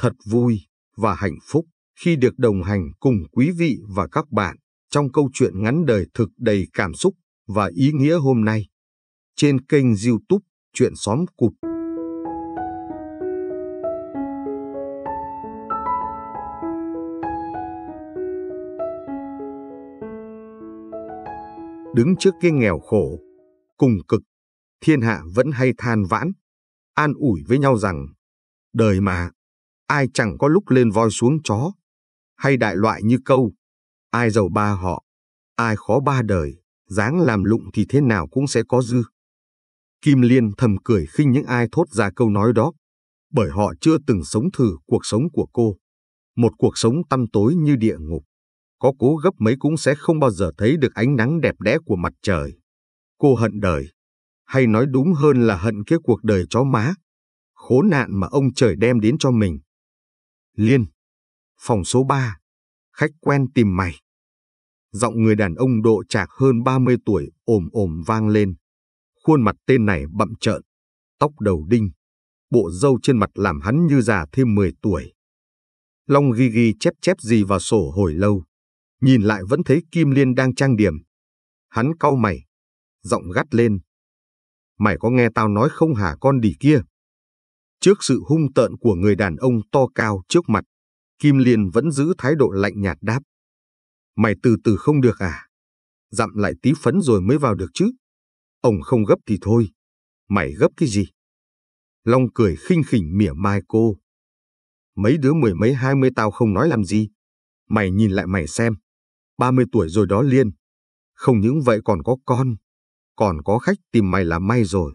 thật vui và hạnh phúc khi được đồng hành cùng quý vị và các bạn trong câu chuyện ngắn đời thực đầy cảm xúc và ý nghĩa hôm nay trên kênh YouTube Chuyện xóm cụp. Đứng trước cái nghèo khổ, cùng cực, thiên hạ vẫn hay than vãn, an ủi với nhau rằng đời mà ai chẳng có lúc lên voi xuống chó, hay đại loại như câu, ai giàu ba họ, ai khó ba đời, dáng làm lụng thì thế nào cũng sẽ có dư. Kim Liên thầm cười khinh những ai thốt ra câu nói đó, bởi họ chưa từng sống thử cuộc sống của cô. Một cuộc sống tăm tối như địa ngục, có cố gấp mấy cũng sẽ không bao giờ thấy được ánh nắng đẹp đẽ của mặt trời. Cô hận đời, hay nói đúng hơn là hận cái cuộc đời chó má, khốn nạn mà ông trời đem đến cho mình. Liên, phòng số 3, khách quen tìm mày. Giọng người đàn ông độ trạc hơn 30 tuổi ồm ồm vang lên. Khuôn mặt tên này bậm trợn, tóc đầu đinh, bộ râu trên mặt làm hắn như già thêm 10 tuổi. Long ghi ghi chép chép gì vào sổ hồi lâu, nhìn lại vẫn thấy Kim Liên đang trang điểm. Hắn cau mày, giọng gắt lên. Mày có nghe tao nói không hả con đỉ kia? Trước sự hung tợn của người đàn ông to cao trước mặt, Kim Liên vẫn giữ thái độ lạnh nhạt đáp. Mày từ từ không được à? Dặm lại tí phấn rồi mới vào được chứ. Ông không gấp thì thôi. Mày gấp cái gì? Long cười khinh khỉnh mỉa mai cô. Mấy đứa mười mấy hai mươi tao không nói làm gì. Mày nhìn lại mày xem. Ba mươi tuổi rồi đó Liên. Không những vậy còn có con. Còn có khách tìm mày là may rồi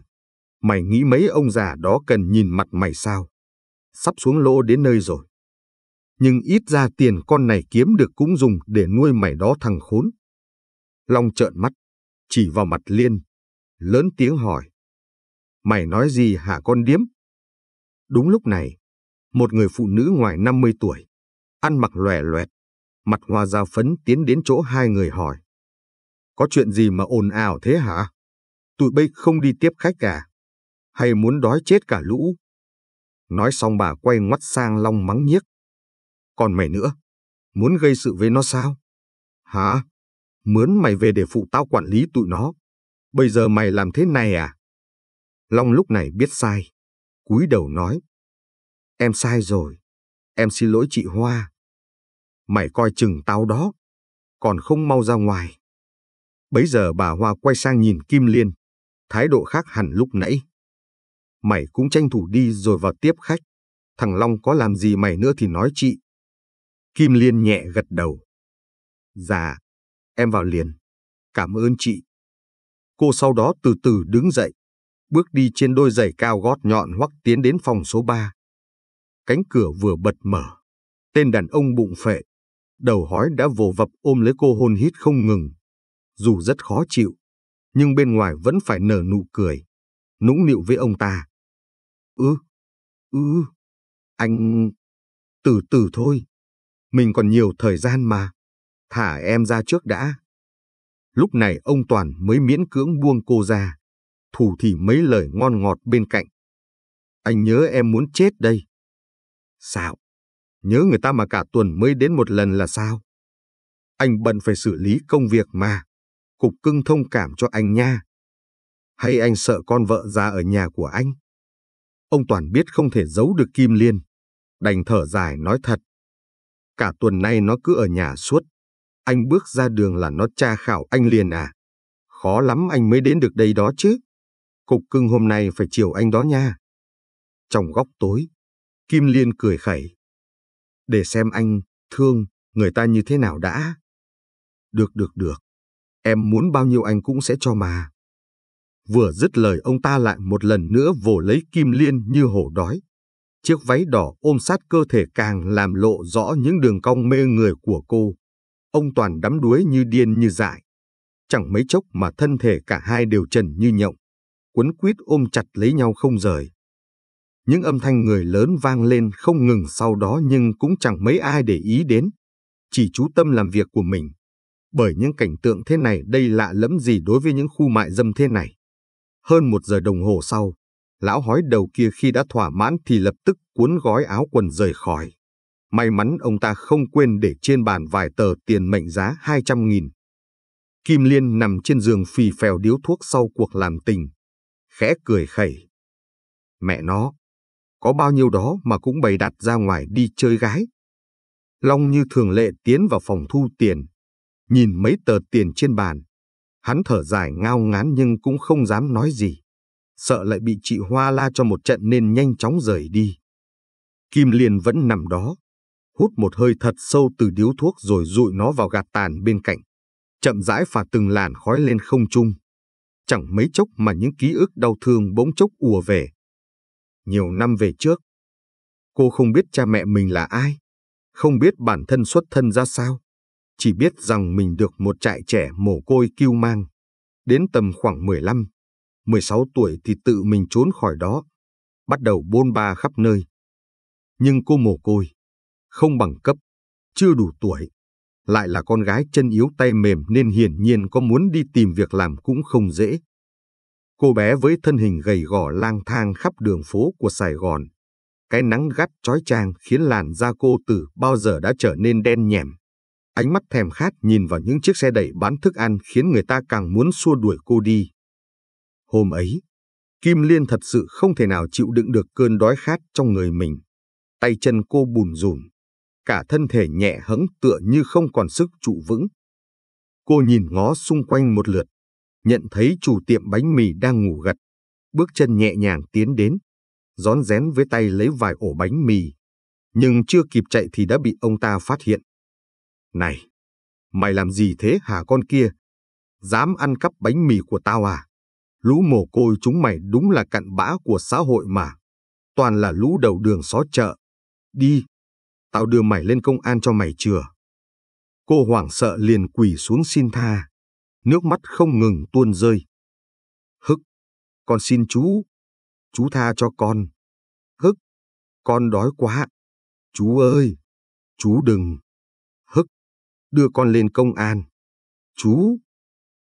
mày nghĩ mấy ông già đó cần nhìn mặt mày sao? Sắp xuống lỗ đến nơi rồi. Nhưng ít ra tiền con này kiếm được cũng dùng để nuôi mày đó thằng khốn. Long trợn mắt, chỉ vào mặt Liên, lớn tiếng hỏi. Mày nói gì hả con điếm? Đúng lúc này, một người phụ nữ ngoài 50 tuổi, ăn mặc lòe loẹt, mặt hoa dao phấn tiến đến chỗ hai người hỏi. Có chuyện gì mà ồn ào thế hả? Tụi bây không đi tiếp khách cả. À? hay muốn đói chết cả lũ. Nói xong bà quay ngoắt sang Long mắng nhiếc. Còn mày nữa, muốn gây sự với nó sao? Hả? Mướn mày về để phụ tao quản lý tụi nó. Bây giờ mày làm thế này à? Long lúc này biết sai, cúi đầu nói. Em sai rồi, em xin lỗi chị Hoa. Mày coi chừng tao đó, còn không mau ra ngoài. Bấy giờ bà Hoa quay sang nhìn Kim Liên, thái độ khác hẳn lúc nãy mày cũng tranh thủ đi rồi vào tiếp khách. Thằng Long có làm gì mày nữa thì nói chị. Kim Liên nhẹ gật đầu. Dạ, em vào liền. Cảm ơn chị. Cô sau đó từ từ đứng dậy, bước đi trên đôi giày cao gót nhọn hoắc tiến đến phòng số 3. Cánh cửa vừa bật mở, tên đàn ông bụng phệ, đầu hói đã vồ vập ôm lấy cô hôn hít không ngừng. Dù rất khó chịu, nhưng bên ngoài vẫn phải nở nụ cười nũng nịu với ông ta. Ư, ư, anh... Từ từ thôi, mình còn nhiều thời gian mà. Thả em ra trước đã. Lúc này ông Toàn mới miễn cưỡng buông cô ra, thủ thì mấy lời ngon ngọt bên cạnh. Anh nhớ em muốn chết đây. Sao? Nhớ người ta mà cả tuần mới đến một lần là sao? Anh bận phải xử lý công việc mà. Cục cưng thông cảm cho anh nha. Hay anh sợ con vợ ra ở nhà của anh? Ông Toàn biết không thể giấu được Kim Liên. Đành thở dài nói thật. Cả tuần nay nó cứ ở nhà suốt. Anh bước ra đường là nó tra khảo anh liền à? Khó lắm anh mới đến được đây đó chứ. Cục cưng hôm nay phải chiều anh đó nha. Trong góc tối, Kim Liên cười khẩy. Để xem anh, thương, người ta như thế nào đã. Được được được, em muốn bao nhiêu anh cũng sẽ cho mà. Vừa dứt lời ông ta lại một lần nữa vồ lấy Kim Liên như hổ đói. Chiếc váy đỏ ôm sát cơ thể càng làm lộ rõ những đường cong mê người của cô. Ông Toàn đắm đuối như điên như dại. Chẳng mấy chốc mà thân thể cả hai đều trần như nhộng, quấn quýt ôm chặt lấy nhau không rời. Những âm thanh người lớn vang lên không ngừng sau đó nhưng cũng chẳng mấy ai để ý đến. Chỉ chú tâm làm việc của mình. Bởi những cảnh tượng thế này đây lạ lẫm gì đối với những khu mại dâm thế này. Hơn một giờ đồng hồ sau, lão hói đầu kia khi đã thỏa mãn thì lập tức cuốn gói áo quần rời khỏi. May mắn ông ta không quên để trên bàn vài tờ tiền mệnh giá 200.000. Kim Liên nằm trên giường phì phèo điếu thuốc sau cuộc làm tình. Khẽ cười khẩy. Mẹ nó, có bao nhiêu đó mà cũng bày đặt ra ngoài đi chơi gái. Long như thường lệ tiến vào phòng thu tiền. Nhìn mấy tờ tiền trên bàn, Hắn thở dài ngao ngán nhưng cũng không dám nói gì. Sợ lại bị chị Hoa la cho một trận nên nhanh chóng rời đi. Kim Liên vẫn nằm đó, hút một hơi thật sâu từ điếu thuốc rồi rụi nó vào gạt tàn bên cạnh, chậm rãi phả từng làn khói lên không trung. Chẳng mấy chốc mà những ký ức đau thương bỗng chốc ùa về. Nhiều năm về trước, cô không biết cha mẹ mình là ai, không biết bản thân xuất thân ra sao, chỉ biết rằng mình được một trại trẻ mồ côi kêu mang. Đến tầm khoảng 15, 16 tuổi thì tự mình trốn khỏi đó, bắt đầu bôn ba khắp nơi. Nhưng cô mồ côi, không bằng cấp, chưa đủ tuổi, lại là con gái chân yếu tay mềm nên hiển nhiên có muốn đi tìm việc làm cũng không dễ. Cô bé với thân hình gầy gò lang thang khắp đường phố của Sài Gòn, cái nắng gắt chói chang khiến làn da cô từ bao giờ đã trở nên đen nhẻm, Ánh mắt thèm khát nhìn vào những chiếc xe đẩy bán thức ăn khiến người ta càng muốn xua đuổi cô đi. Hôm ấy, Kim Liên thật sự không thể nào chịu đựng được cơn đói khát trong người mình. Tay chân cô bùn rùn, cả thân thể nhẹ hẫng tựa như không còn sức trụ vững. Cô nhìn ngó xung quanh một lượt, nhận thấy chủ tiệm bánh mì đang ngủ gật, bước chân nhẹ nhàng tiến đến, rón rén với tay lấy vài ổ bánh mì, nhưng chưa kịp chạy thì đã bị ông ta phát hiện. Này, mày làm gì thế hả con kia? Dám ăn cắp bánh mì của tao à? Lũ mồ côi chúng mày đúng là cặn bã của xã hội mà. Toàn là lũ đầu đường xó chợ. Đi, tao đưa mày lên công an cho mày chừa. Cô hoảng sợ liền quỳ xuống xin tha. Nước mắt không ngừng tuôn rơi. Hức, con xin chú. Chú tha cho con. Hức, con đói quá. Chú ơi, chú đừng đưa con lên công an. Chú,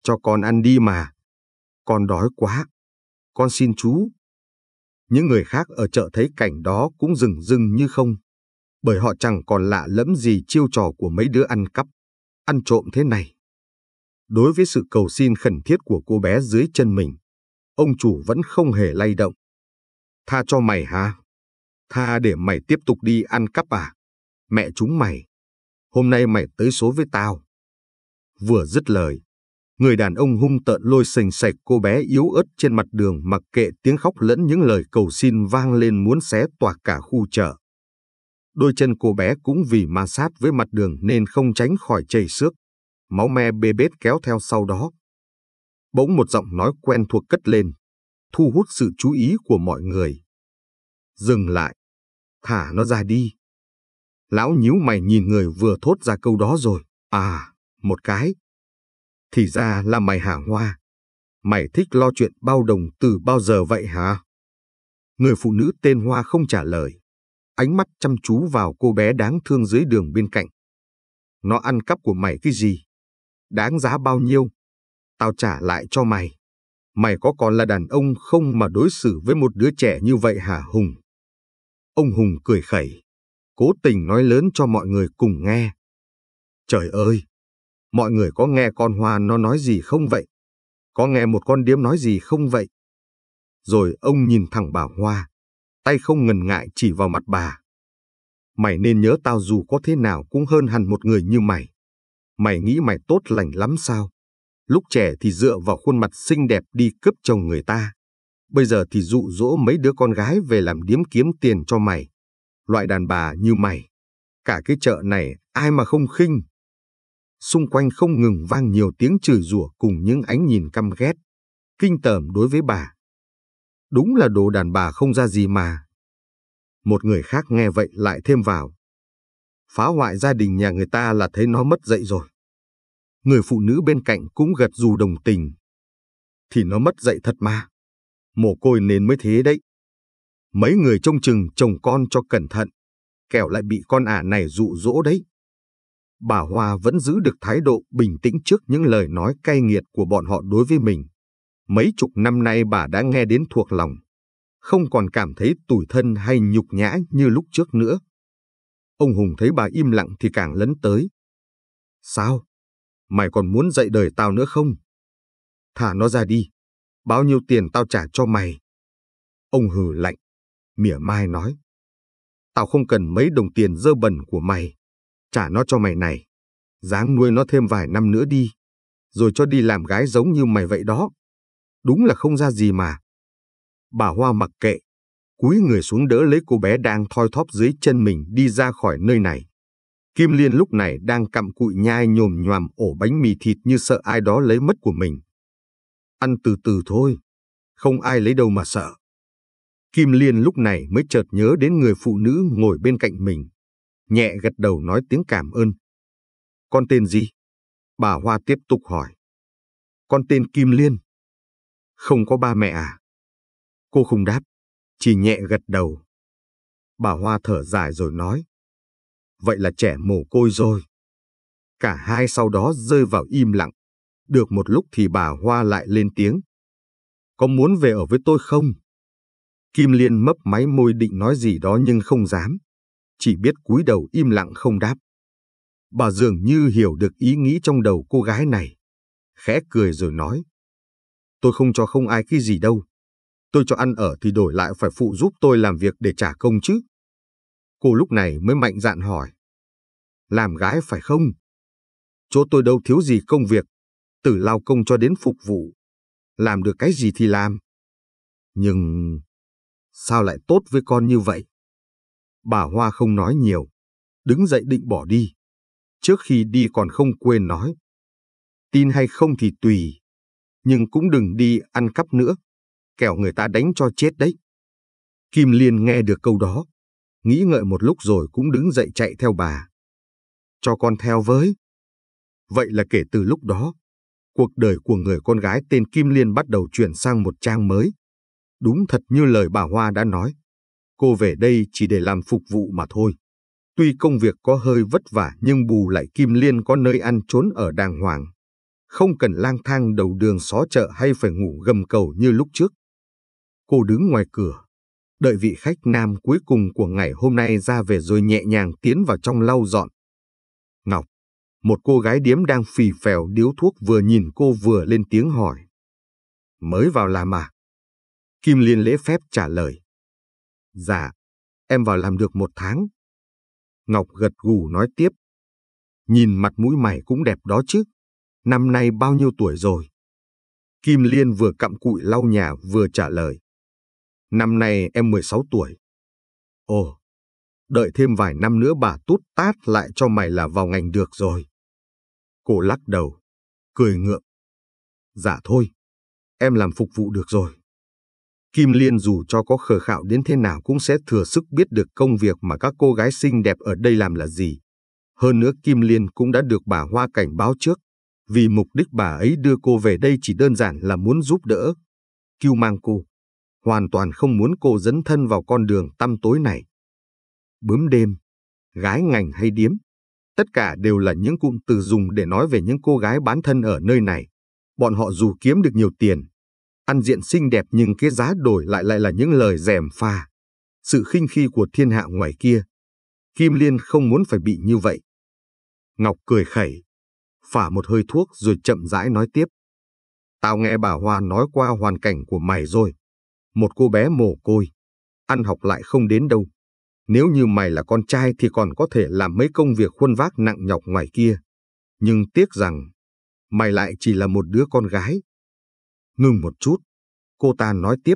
cho con ăn đi mà. Con đói quá. Con xin chú. Những người khác ở chợ thấy cảnh đó cũng rừng rưng như không, bởi họ chẳng còn lạ lẫm gì chiêu trò của mấy đứa ăn cắp, ăn trộm thế này. Đối với sự cầu xin khẩn thiết của cô bé dưới chân mình, ông chủ vẫn không hề lay động. Tha cho mày hả? Tha để mày tiếp tục đi ăn cắp à? Mẹ chúng mày! hôm nay mày tới số với tao. Vừa dứt lời, người đàn ông hung tợn lôi sành sạch cô bé yếu ớt trên mặt đường mặc kệ tiếng khóc lẫn những lời cầu xin vang lên muốn xé toạc cả khu chợ. Đôi chân cô bé cũng vì ma sát với mặt đường nên không tránh khỏi chảy xước, máu me bê bết kéo theo sau đó. Bỗng một giọng nói quen thuộc cất lên, thu hút sự chú ý của mọi người. Dừng lại, thả nó ra đi. Lão nhíu mày nhìn người vừa thốt ra câu đó rồi. À, một cái. Thì ra là mày hả Hoa. Mày thích lo chuyện bao đồng từ bao giờ vậy hả? Người phụ nữ tên Hoa không trả lời. Ánh mắt chăm chú vào cô bé đáng thương dưới đường bên cạnh. Nó ăn cắp của mày cái gì? Đáng giá bao nhiêu? Tao trả lại cho mày. Mày có còn là đàn ông không mà đối xử với một đứa trẻ như vậy hả Hùng? Ông Hùng cười khẩy cố tình nói lớn cho mọi người cùng nghe. Trời ơi! Mọi người có nghe con hoa nó nói gì không vậy? Có nghe một con điếm nói gì không vậy? Rồi ông nhìn thẳng bà Hoa, tay không ngần ngại chỉ vào mặt bà. Mày nên nhớ tao dù có thế nào cũng hơn hẳn một người như mày. Mày nghĩ mày tốt lành lắm sao? Lúc trẻ thì dựa vào khuôn mặt xinh đẹp đi cướp chồng người ta. Bây giờ thì dụ dỗ mấy đứa con gái về làm điếm kiếm tiền cho mày loại đàn bà như mày. Cả cái chợ này ai mà không khinh. Xung quanh không ngừng vang nhiều tiếng chửi rủa cùng những ánh nhìn căm ghét, kinh tởm đối với bà. Đúng là đồ đàn bà không ra gì mà. Một người khác nghe vậy lại thêm vào. Phá hoại gia đình nhà người ta là thấy nó mất dậy rồi. Người phụ nữ bên cạnh cũng gật dù đồng tình. Thì nó mất dậy thật mà. Mồ côi nên mới thế đấy. Mấy người trông chừng chồng con cho cẩn thận, kẻo lại bị con ả này dụ dỗ đấy. Bà Hoa vẫn giữ được thái độ bình tĩnh trước những lời nói cay nghiệt của bọn họ đối với mình. Mấy chục năm nay bà đã nghe đến thuộc lòng, không còn cảm thấy tủi thân hay nhục nhã như lúc trước nữa. Ông Hùng thấy bà im lặng thì càng lấn tới. Sao? Mày còn muốn dạy đời tao nữa không? Thả nó ra đi. Bao nhiêu tiền tao trả cho mày? Ông hừ lạnh mỉa mai nói. Tao không cần mấy đồng tiền dơ bẩn của mày, trả nó cho mày này, dáng nuôi nó thêm vài năm nữa đi, rồi cho đi làm gái giống như mày vậy đó. Đúng là không ra gì mà. Bà Hoa mặc kệ, cúi người xuống đỡ lấy cô bé đang thoi thóp dưới chân mình đi ra khỏi nơi này. Kim Liên lúc này đang cặm cụi nhai nhồm nhòm ổ bánh mì thịt như sợ ai đó lấy mất của mình. Ăn từ từ thôi, không ai lấy đâu mà sợ. Kim Liên lúc này mới chợt nhớ đến người phụ nữ ngồi bên cạnh mình. Nhẹ gật đầu nói tiếng cảm ơn. Con tên gì? Bà Hoa tiếp tục hỏi. Con tên Kim Liên. Không có ba mẹ à? Cô không đáp, chỉ nhẹ gật đầu. Bà Hoa thở dài rồi nói. Vậy là trẻ mồ côi rồi. Cả hai sau đó rơi vào im lặng. Được một lúc thì bà Hoa lại lên tiếng. Có muốn về ở với tôi không? Kim Liên mấp máy môi định nói gì đó nhưng không dám, chỉ biết cúi đầu im lặng không đáp. Bà dường như hiểu được ý nghĩ trong đầu cô gái này, khẽ cười rồi nói. Tôi không cho không ai cái gì đâu. Tôi cho ăn ở thì đổi lại phải phụ giúp tôi làm việc để trả công chứ. Cô lúc này mới mạnh dạn hỏi. Làm gái phải không? Chỗ tôi đâu thiếu gì công việc, từ lao công cho đến phục vụ. Làm được cái gì thì làm. Nhưng sao lại tốt với con như vậy? Bà Hoa không nói nhiều, đứng dậy định bỏ đi. Trước khi đi còn không quên nói. Tin hay không thì tùy, nhưng cũng đừng đi ăn cắp nữa, kẻo người ta đánh cho chết đấy. Kim Liên nghe được câu đó, nghĩ ngợi một lúc rồi cũng đứng dậy chạy theo bà. Cho con theo với. Vậy là kể từ lúc đó, cuộc đời của người con gái tên Kim Liên bắt đầu chuyển sang một trang mới. Đúng thật như lời bà Hoa đã nói, cô về đây chỉ để làm phục vụ mà thôi. Tuy công việc có hơi vất vả nhưng bù lại Kim Liên có nơi ăn trốn ở đàng hoàng. Không cần lang thang đầu đường xó chợ hay phải ngủ gầm cầu như lúc trước. Cô đứng ngoài cửa, đợi vị khách nam cuối cùng của ngày hôm nay ra về rồi nhẹ nhàng tiến vào trong lau dọn. Ngọc, một cô gái điếm đang phì phèo điếu thuốc vừa nhìn cô vừa lên tiếng hỏi. Mới vào làm à? Kim Liên lễ phép trả lời. Dạ, em vào làm được một tháng. Ngọc gật gù nói tiếp. Nhìn mặt mũi mày cũng đẹp đó chứ. Năm nay bao nhiêu tuổi rồi? Kim Liên vừa cặm cụi lau nhà vừa trả lời. Năm nay em 16 tuổi. Ồ, đợi thêm vài năm nữa bà tút tát lại cho mày là vào ngành được rồi. Cô lắc đầu, cười ngượng. Dạ thôi, em làm phục vụ được rồi. Kim Liên dù cho có khờ khạo đến thế nào cũng sẽ thừa sức biết được công việc mà các cô gái xinh đẹp ở đây làm là gì. Hơn nữa Kim Liên cũng đã được bà Hoa cảnh báo trước, vì mục đích bà ấy đưa cô về đây chỉ đơn giản là muốn giúp đỡ, cứu mang cô, hoàn toàn không muốn cô dấn thân vào con đường tăm tối này. Bướm đêm, gái ngành hay điếm, tất cả đều là những cụm từ dùng để nói về những cô gái bán thân ở nơi này. Bọn họ dù kiếm được nhiều tiền, Ăn diện xinh đẹp nhưng cái giá đổi lại lại là những lời rèm pha. Sự khinh khi của thiên hạ ngoài kia. Kim Liên không muốn phải bị như vậy. Ngọc cười khẩy, phả một hơi thuốc rồi chậm rãi nói tiếp. Tao nghe bà Hoa nói qua hoàn cảnh của mày rồi. Một cô bé mồ côi, ăn học lại không đến đâu. Nếu như mày là con trai thì còn có thể làm mấy công việc khuôn vác nặng nhọc ngoài kia. Nhưng tiếc rằng, mày lại chỉ là một đứa con gái. Ngừng một chút, cô ta nói tiếp.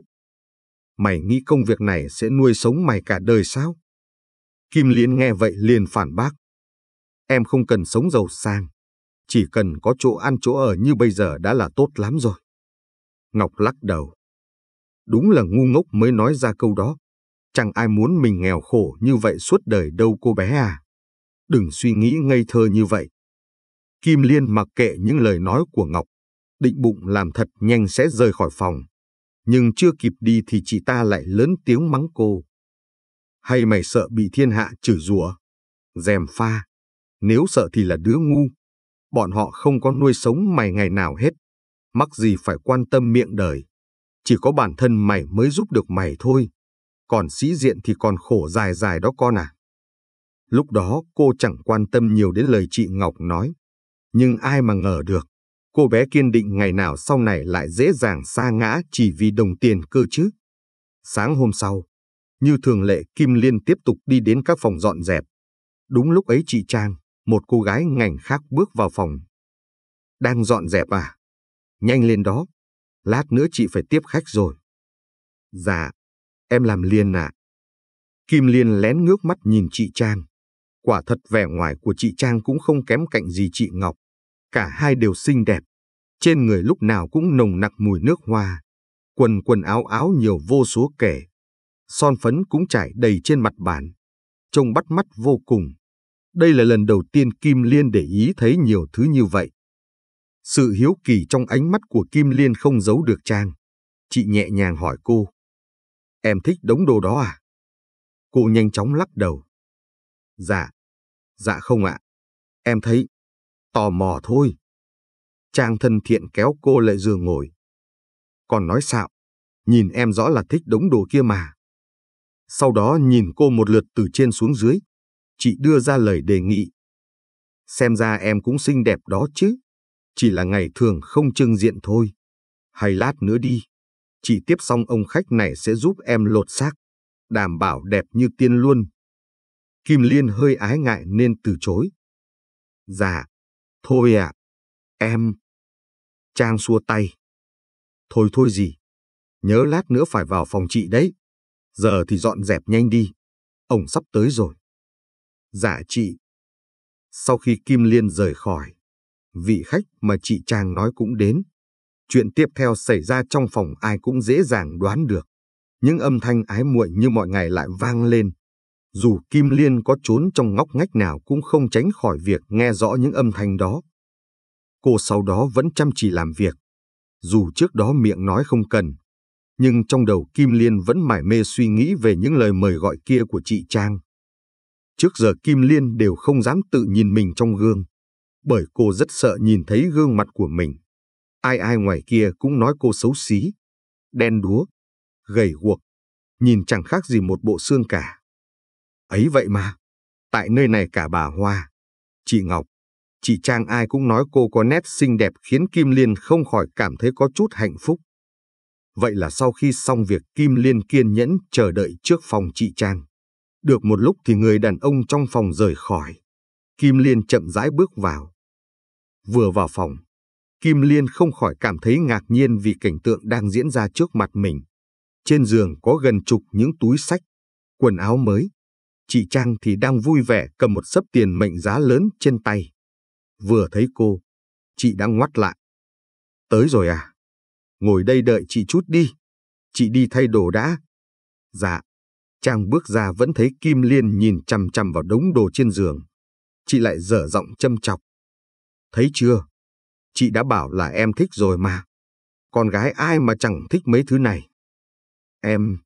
Mày nghĩ công việc này sẽ nuôi sống mày cả đời sao? Kim Liên nghe vậy liền phản bác. Em không cần sống giàu sang, chỉ cần có chỗ ăn chỗ ở như bây giờ đã là tốt lắm rồi. Ngọc lắc đầu. Đúng là ngu ngốc mới nói ra câu đó. Chẳng ai muốn mình nghèo khổ như vậy suốt đời đâu cô bé à. Đừng suy nghĩ ngây thơ như vậy. Kim Liên mặc kệ những lời nói của Ngọc, định bụng làm thật nhanh sẽ rời khỏi phòng. Nhưng chưa kịp đi thì chị ta lại lớn tiếng mắng cô. Hay mày sợ bị thiên hạ chửi rủa, dèm pha, nếu sợ thì là đứa ngu. Bọn họ không có nuôi sống mày ngày nào hết, mắc gì phải quan tâm miệng đời. Chỉ có bản thân mày mới giúp được mày thôi, còn sĩ diện thì còn khổ dài dài đó con à. Lúc đó cô chẳng quan tâm nhiều đến lời chị Ngọc nói, nhưng ai mà ngờ được, cô bé kiên định ngày nào sau này lại dễ dàng xa ngã chỉ vì đồng tiền cơ chứ. Sáng hôm sau, như thường lệ Kim Liên tiếp tục đi đến các phòng dọn dẹp. Đúng lúc ấy chị Trang, một cô gái ngành khác bước vào phòng. Đang dọn dẹp à? Nhanh lên đó, lát nữa chị phải tiếp khách rồi. Dạ, em làm liên ạ. À. Kim Liên lén ngước mắt nhìn chị Trang. Quả thật vẻ ngoài của chị Trang cũng không kém cạnh gì chị Ngọc cả hai đều xinh đẹp, trên người lúc nào cũng nồng nặc mùi nước hoa, quần quần áo áo nhiều vô số kể, son phấn cũng trải đầy trên mặt bàn, trông bắt mắt vô cùng. Đây là lần đầu tiên Kim Liên để ý thấy nhiều thứ như vậy. Sự hiếu kỳ trong ánh mắt của Kim Liên không giấu được Trang. Chị nhẹ nhàng hỏi cô. Em thích đống đồ đó à? Cô nhanh chóng lắc đầu. Dạ. Dạ không ạ. Em thấy Tò mò thôi. Trang thân thiện kéo cô lại giường ngồi. Còn nói xạo, nhìn em rõ là thích đống đồ kia mà. Sau đó nhìn cô một lượt từ trên xuống dưới, chị đưa ra lời đề nghị. Xem ra em cũng xinh đẹp đó chứ, chỉ là ngày thường không trưng diện thôi. Hay lát nữa đi, chị tiếp xong ông khách này sẽ giúp em lột xác, đảm bảo đẹp như tiên luôn. Kim Liên hơi ái ngại nên từ chối. Dạ, Thôi à, em... Trang xua tay. Thôi thôi gì, nhớ lát nữa phải vào phòng chị đấy. Giờ thì dọn dẹp nhanh đi, ông sắp tới rồi. Dạ chị. Sau khi Kim Liên rời khỏi, vị khách mà chị Trang nói cũng đến. Chuyện tiếp theo xảy ra trong phòng ai cũng dễ dàng đoán được. Những âm thanh ái muội như mọi ngày lại vang lên. Dù Kim Liên có trốn trong ngóc ngách nào cũng không tránh khỏi việc nghe rõ những âm thanh đó. Cô sau đó vẫn chăm chỉ làm việc. Dù trước đó miệng nói không cần, nhưng trong đầu Kim Liên vẫn mải mê suy nghĩ về những lời mời gọi kia của chị Trang. Trước giờ Kim Liên đều không dám tự nhìn mình trong gương, bởi cô rất sợ nhìn thấy gương mặt của mình. Ai ai ngoài kia cũng nói cô xấu xí, đen đúa, gầy guộc, nhìn chẳng khác gì một bộ xương cả. Ấy vậy mà, tại nơi này cả bà Hoa, chị Ngọc, chị Trang ai cũng nói cô có nét xinh đẹp khiến Kim Liên không khỏi cảm thấy có chút hạnh phúc. Vậy là sau khi xong việc Kim Liên kiên nhẫn chờ đợi trước phòng chị Trang. Được một lúc thì người đàn ông trong phòng rời khỏi. Kim Liên chậm rãi bước vào. Vừa vào phòng, Kim Liên không khỏi cảm thấy ngạc nhiên vì cảnh tượng đang diễn ra trước mặt mình. Trên giường có gần chục những túi sách, quần áo mới, Chị Trang thì đang vui vẻ cầm một sấp tiền mệnh giá lớn trên tay. Vừa thấy cô, chị đã ngoắt lại. Tới rồi à? Ngồi đây đợi chị chút đi. Chị đi thay đồ đã. Dạ. Trang bước ra vẫn thấy Kim Liên nhìn chằm chằm vào đống đồ trên giường. Chị lại dở giọng châm chọc. Thấy chưa? Chị đã bảo là em thích rồi mà. Con gái ai mà chẳng thích mấy thứ này. Em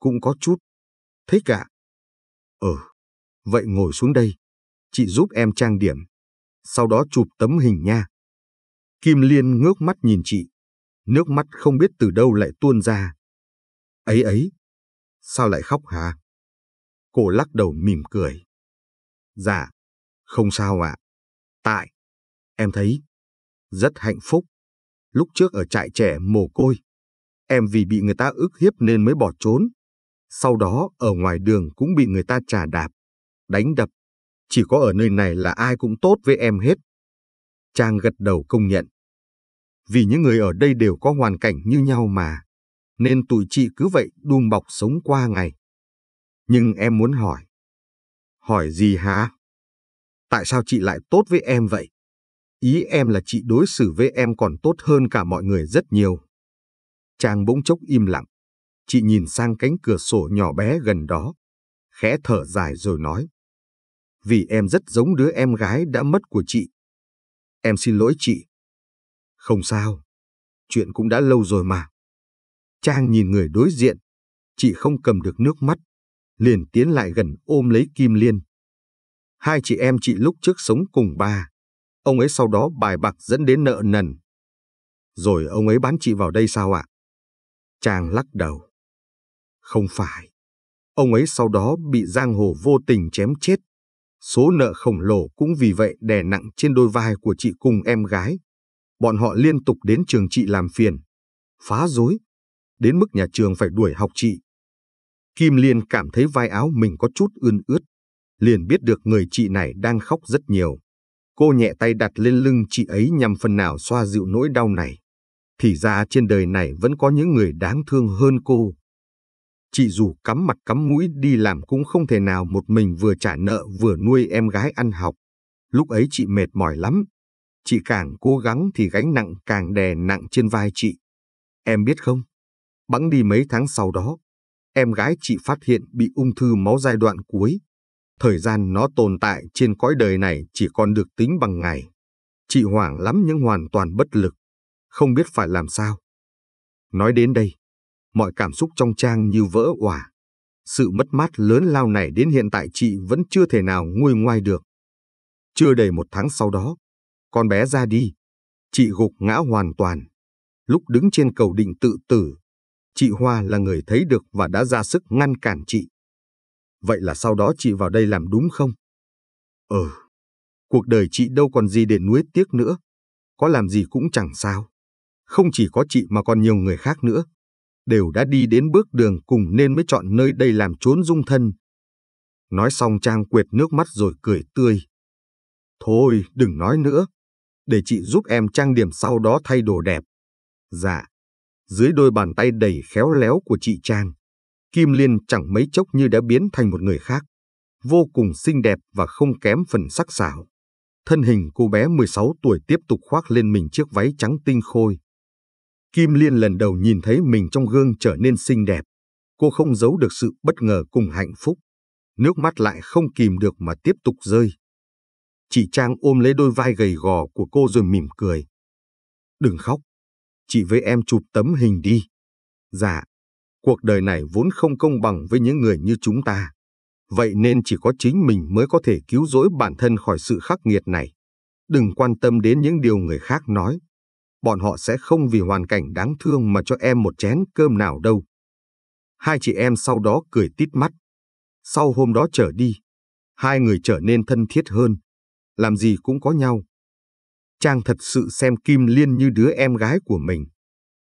cũng có chút. Thích ạ. À? ờ, vậy ngồi xuống đây, chị giúp em trang điểm, sau đó chụp tấm hình nha. Kim Liên ngước mắt nhìn chị, nước mắt không biết từ đâu lại tuôn ra. Ấy ấy, sao lại khóc hả? Cô lắc đầu mỉm cười. Dạ, không sao ạ. À. Tại, em thấy, rất hạnh phúc. Lúc trước ở trại trẻ mồ côi, em vì bị người ta ức hiếp nên mới bỏ trốn. Sau đó ở ngoài đường cũng bị người ta trà đạp, đánh đập. Chỉ có ở nơi này là ai cũng tốt với em hết. Trang gật đầu công nhận. Vì những người ở đây đều có hoàn cảnh như nhau mà, nên tụi chị cứ vậy đùm bọc sống qua ngày. Nhưng em muốn hỏi. Hỏi gì hả? Tại sao chị lại tốt với em vậy? Ý em là chị đối xử với em còn tốt hơn cả mọi người rất nhiều. Trang bỗng chốc im lặng. Chị nhìn sang cánh cửa sổ nhỏ bé gần đó, khẽ thở dài rồi nói. Vì em rất giống đứa em gái đã mất của chị. Em xin lỗi chị. Không sao, chuyện cũng đã lâu rồi mà. Trang nhìn người đối diện, chị không cầm được nước mắt, liền tiến lại gần ôm lấy Kim Liên. Hai chị em chị lúc trước sống cùng ba, ông ấy sau đó bài bạc dẫn đến nợ nần. Rồi ông ấy bán chị vào đây sao ạ? Trang lắc đầu. Không phải. Ông ấy sau đó bị giang hồ vô tình chém chết. Số nợ khổng lồ cũng vì vậy đè nặng trên đôi vai của chị cùng em gái. Bọn họ liên tục đến trường chị làm phiền, phá rối, đến mức nhà trường phải đuổi học chị. Kim Liên cảm thấy vai áo mình có chút ươn ướt, liền biết được người chị này đang khóc rất nhiều. Cô nhẹ tay đặt lên lưng chị ấy nhằm phần nào xoa dịu nỗi đau này. Thì ra trên đời này vẫn có những người đáng thương hơn cô chị dù cắm mặt cắm mũi đi làm cũng không thể nào một mình vừa trả nợ vừa nuôi em gái ăn học. Lúc ấy chị mệt mỏi lắm. Chị càng cố gắng thì gánh nặng càng đè nặng trên vai chị. Em biết không, bắn đi mấy tháng sau đó, em gái chị phát hiện bị ung thư máu giai đoạn cuối. Thời gian nó tồn tại trên cõi đời này chỉ còn được tính bằng ngày. Chị hoảng lắm nhưng hoàn toàn bất lực, không biết phải làm sao. Nói đến đây, mọi cảm xúc trong Trang như vỡ òa. Sự mất mát lớn lao này đến hiện tại chị vẫn chưa thể nào nguôi ngoai được. Chưa đầy một tháng sau đó, con bé ra đi. Chị gục ngã hoàn toàn. Lúc đứng trên cầu định tự tử, chị Hoa là người thấy được và đã ra sức ngăn cản chị. Vậy là sau đó chị vào đây làm đúng không? Ừ, cuộc đời chị đâu còn gì để nuối tiếc nữa. Có làm gì cũng chẳng sao. Không chỉ có chị mà còn nhiều người khác nữa đều đã đi đến bước đường cùng nên mới chọn nơi đây làm chốn dung thân. Nói xong Trang quệt nước mắt rồi cười tươi. Thôi, đừng nói nữa. Để chị giúp em trang điểm sau đó thay đồ đẹp. Dạ. Dưới đôi bàn tay đầy khéo léo của chị Trang, Kim Liên chẳng mấy chốc như đã biến thành một người khác. Vô cùng xinh đẹp và không kém phần sắc sảo. Thân hình cô bé 16 tuổi tiếp tục khoác lên mình chiếc váy trắng tinh khôi, Kim Liên lần đầu nhìn thấy mình trong gương trở nên xinh đẹp. Cô không giấu được sự bất ngờ cùng hạnh phúc. Nước mắt lại không kìm được mà tiếp tục rơi. Chị Trang ôm lấy đôi vai gầy gò của cô rồi mỉm cười. Đừng khóc. Chị với em chụp tấm hình đi. Dạ, cuộc đời này vốn không công bằng với những người như chúng ta. Vậy nên chỉ có chính mình mới có thể cứu rỗi bản thân khỏi sự khắc nghiệt này. Đừng quan tâm đến những điều người khác nói, bọn họ sẽ không vì hoàn cảnh đáng thương mà cho em một chén cơm nào đâu. Hai chị em sau đó cười tít mắt. Sau hôm đó trở đi, hai người trở nên thân thiết hơn, làm gì cũng có nhau. Trang thật sự xem Kim Liên như đứa em gái của mình.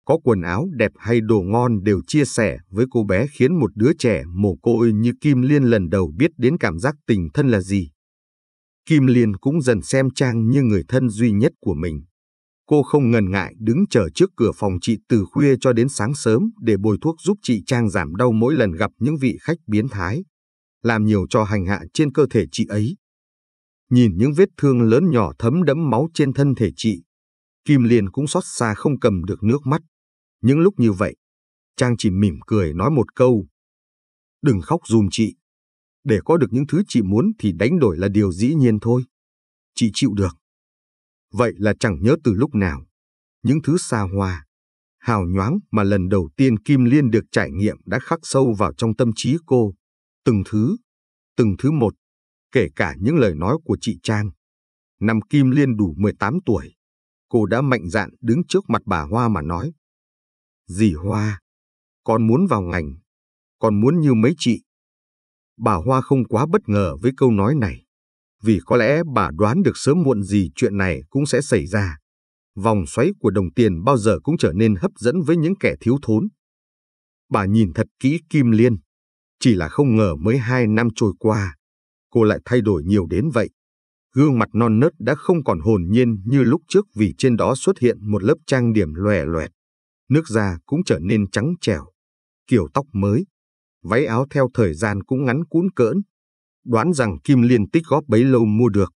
Có quần áo đẹp hay đồ ngon đều chia sẻ với cô bé khiến một đứa trẻ mồ côi như Kim Liên lần đầu biết đến cảm giác tình thân là gì. Kim Liên cũng dần xem Trang như người thân duy nhất của mình. Cô không ngần ngại đứng chờ trước cửa phòng chị từ khuya cho đến sáng sớm để bồi thuốc giúp chị Trang giảm đau mỗi lần gặp những vị khách biến thái, làm nhiều cho hành hạ trên cơ thể chị ấy. Nhìn những vết thương lớn nhỏ thấm đẫm máu trên thân thể chị, Kim Liên cũng xót xa không cầm được nước mắt. Những lúc như vậy, Trang chỉ mỉm cười nói một câu. Đừng khóc dùm chị. Để có được những thứ chị muốn thì đánh đổi là điều dĩ nhiên thôi. Chị chịu được. Vậy là chẳng nhớ từ lúc nào. Những thứ xa hoa, hào nhoáng mà lần đầu tiên Kim Liên được trải nghiệm đã khắc sâu vào trong tâm trí cô. Từng thứ, từng thứ một, kể cả những lời nói của chị Trang. Năm Kim Liên đủ 18 tuổi, cô đã mạnh dạn đứng trước mặt bà Hoa mà nói. Dì Hoa, con muốn vào ngành, con muốn như mấy chị. Bà Hoa không quá bất ngờ với câu nói này vì có lẽ bà đoán được sớm muộn gì chuyện này cũng sẽ xảy ra. Vòng xoáy của đồng tiền bao giờ cũng trở nên hấp dẫn với những kẻ thiếu thốn. Bà nhìn thật kỹ Kim Liên, chỉ là không ngờ mới hai năm trôi qua, cô lại thay đổi nhiều đến vậy. Gương mặt non nớt đã không còn hồn nhiên như lúc trước vì trên đó xuất hiện một lớp trang điểm lòe loẹt. Nước da cũng trở nên trắng trẻo, kiểu tóc mới, váy áo theo thời gian cũng ngắn cuốn cỡn, đoán rằng Kim Liên tích góp bấy lâu mua được.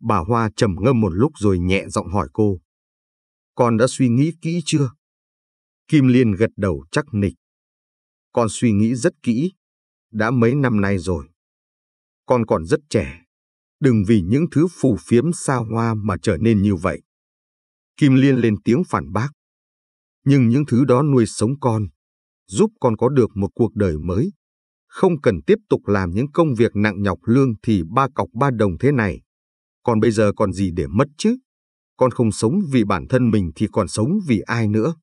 Bà Hoa trầm ngâm một lúc rồi nhẹ giọng hỏi cô. Con đã suy nghĩ kỹ chưa? Kim Liên gật đầu chắc nịch. Con suy nghĩ rất kỹ. Đã mấy năm nay rồi. Con còn rất trẻ. Đừng vì những thứ phù phiếm xa hoa mà trở nên như vậy. Kim Liên lên tiếng phản bác. Nhưng những thứ đó nuôi sống con, giúp con có được một cuộc đời mới, không cần tiếp tục làm những công việc nặng nhọc lương thì ba cọc ba đồng thế này. Còn bây giờ còn gì để mất chứ? Con không sống vì bản thân mình thì còn sống vì ai nữa?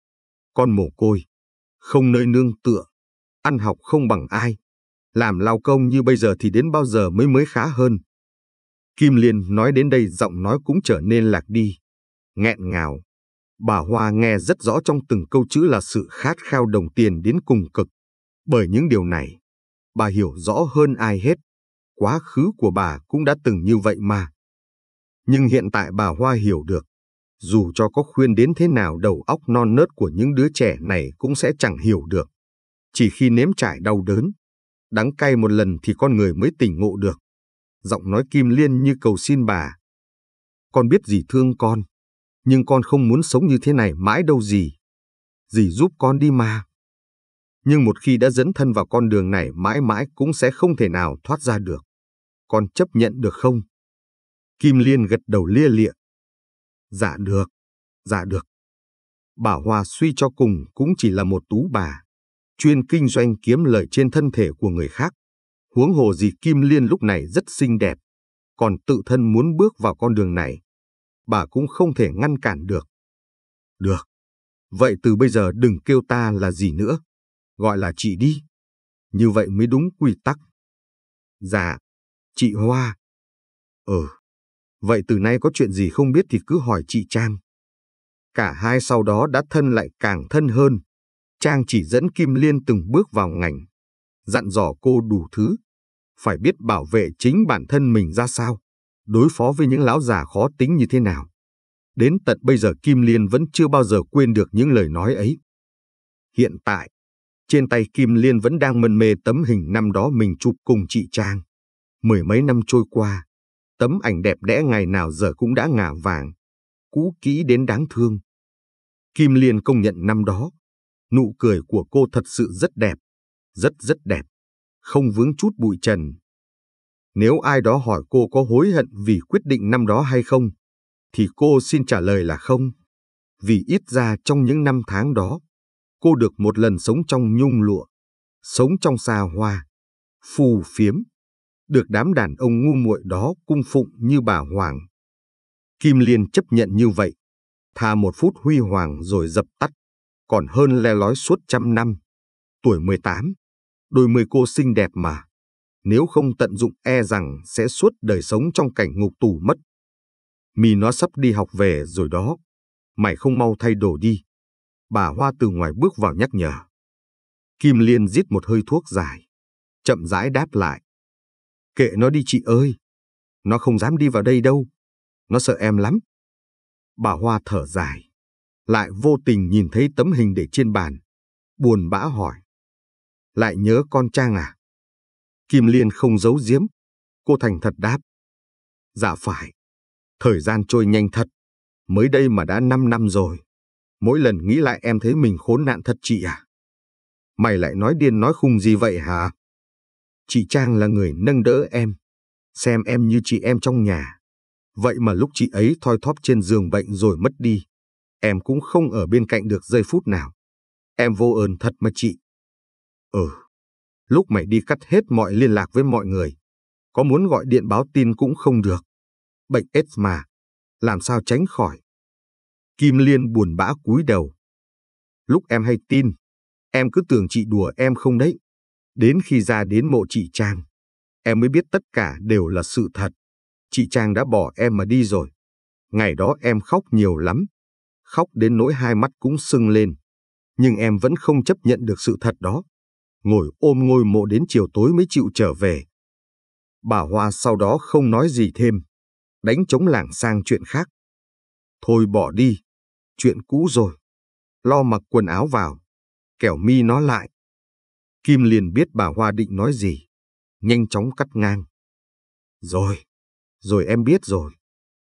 Con mồ côi, không nơi nương tựa, ăn học không bằng ai. Làm lao công như bây giờ thì đến bao giờ mới mới khá hơn? Kim Liên nói đến đây giọng nói cũng trở nên lạc đi, nghẹn ngào. Bà Hoa nghe rất rõ trong từng câu chữ là sự khát khao đồng tiền đến cùng cực. Bởi những điều này, bà hiểu rõ hơn ai hết. Quá khứ của bà cũng đã từng như vậy mà. Nhưng hiện tại bà Hoa hiểu được, dù cho có khuyên đến thế nào đầu óc non nớt của những đứa trẻ này cũng sẽ chẳng hiểu được. Chỉ khi nếm trải đau đớn, đắng cay một lần thì con người mới tỉnh ngộ được. Giọng nói Kim Liên như cầu xin bà. Con biết gì thương con, nhưng con không muốn sống như thế này mãi đâu gì. Dì giúp con đi mà nhưng một khi đã dẫn thân vào con đường này mãi mãi cũng sẽ không thể nào thoát ra được. Con chấp nhận được không? Kim Liên gật đầu lia lịa. Dạ được, dạ được. Bà Hoa suy cho cùng cũng chỉ là một tú bà, chuyên kinh doanh kiếm lợi trên thân thể của người khác. Huống hồ gì Kim Liên lúc này rất xinh đẹp, còn tự thân muốn bước vào con đường này, bà cũng không thể ngăn cản được. Được, vậy từ bây giờ đừng kêu ta là gì nữa gọi là chị đi. Như vậy mới đúng quy tắc. Dạ, chị Hoa. Ừ, vậy từ nay có chuyện gì không biết thì cứ hỏi chị Trang. Cả hai sau đó đã thân lại càng thân hơn. Trang chỉ dẫn Kim Liên từng bước vào ngành, dặn dò cô đủ thứ. Phải biết bảo vệ chính bản thân mình ra sao, đối phó với những lão già khó tính như thế nào. Đến tận bây giờ Kim Liên vẫn chưa bao giờ quên được những lời nói ấy. Hiện tại, trên tay Kim Liên vẫn đang mân mê tấm hình năm đó mình chụp cùng chị Trang. Mười mấy năm trôi qua, tấm ảnh đẹp đẽ ngày nào giờ cũng đã ngả vàng, cũ kỹ đến đáng thương. Kim Liên công nhận năm đó, nụ cười của cô thật sự rất đẹp, rất rất đẹp, không vướng chút bụi trần. Nếu ai đó hỏi cô có hối hận vì quyết định năm đó hay không, thì cô xin trả lời là không. Vì ít ra trong những năm tháng đó, cô được một lần sống trong nhung lụa, sống trong xa hoa, phù phiếm, được đám đàn ông ngu muội đó cung phụng như bà Hoàng. Kim Liên chấp nhận như vậy, thà một phút huy hoàng rồi dập tắt, còn hơn le lói suốt trăm năm. Tuổi 18, đôi mươi cô xinh đẹp mà, nếu không tận dụng e rằng sẽ suốt đời sống trong cảnh ngục tù mất. Mì nó sắp đi học về rồi đó, mày không mau thay đồ đi. Bà Hoa từ ngoài bước vào nhắc nhở. Kim Liên giết một hơi thuốc dài, chậm rãi đáp lại. Kệ nó đi chị ơi, nó không dám đi vào đây đâu, nó sợ em lắm. Bà Hoa thở dài, lại vô tình nhìn thấy tấm hình để trên bàn, buồn bã hỏi. Lại nhớ con Trang à? Kim Liên không giấu giếm, cô thành thật đáp. Dạ phải, thời gian trôi nhanh thật, mới đây mà đã 5 năm rồi. Mỗi lần nghĩ lại em thấy mình khốn nạn thật chị à? Mày lại nói điên nói khùng gì vậy hả? Chị Trang là người nâng đỡ em, xem em như chị em trong nhà. Vậy mà lúc chị ấy thoi thóp trên giường bệnh rồi mất đi, em cũng không ở bên cạnh được giây phút nào. Em vô ơn thật mà chị. Ừ, lúc mày đi cắt hết mọi liên lạc với mọi người, có muốn gọi điện báo tin cũng không được. Bệnh AIDS mà, làm sao tránh khỏi. Kim Liên buồn bã cúi đầu. Lúc em hay tin, em cứ tưởng chị đùa em không đấy. Đến khi ra đến mộ chị Trang, em mới biết tất cả đều là sự thật. Chị Trang đã bỏ em mà đi rồi. Ngày đó em khóc nhiều lắm. Khóc đến nỗi hai mắt cũng sưng lên. Nhưng em vẫn không chấp nhận được sự thật đó. Ngồi ôm ngôi mộ đến chiều tối mới chịu trở về. Bà Hoa sau đó không nói gì thêm. Đánh chống làng sang chuyện khác. Thôi bỏ đi, chuyện cũ rồi. Lo mặc quần áo vào, kẻo mi nó lại. Kim liền biết bà Hoa định nói gì, nhanh chóng cắt ngang. Rồi, rồi em biết rồi.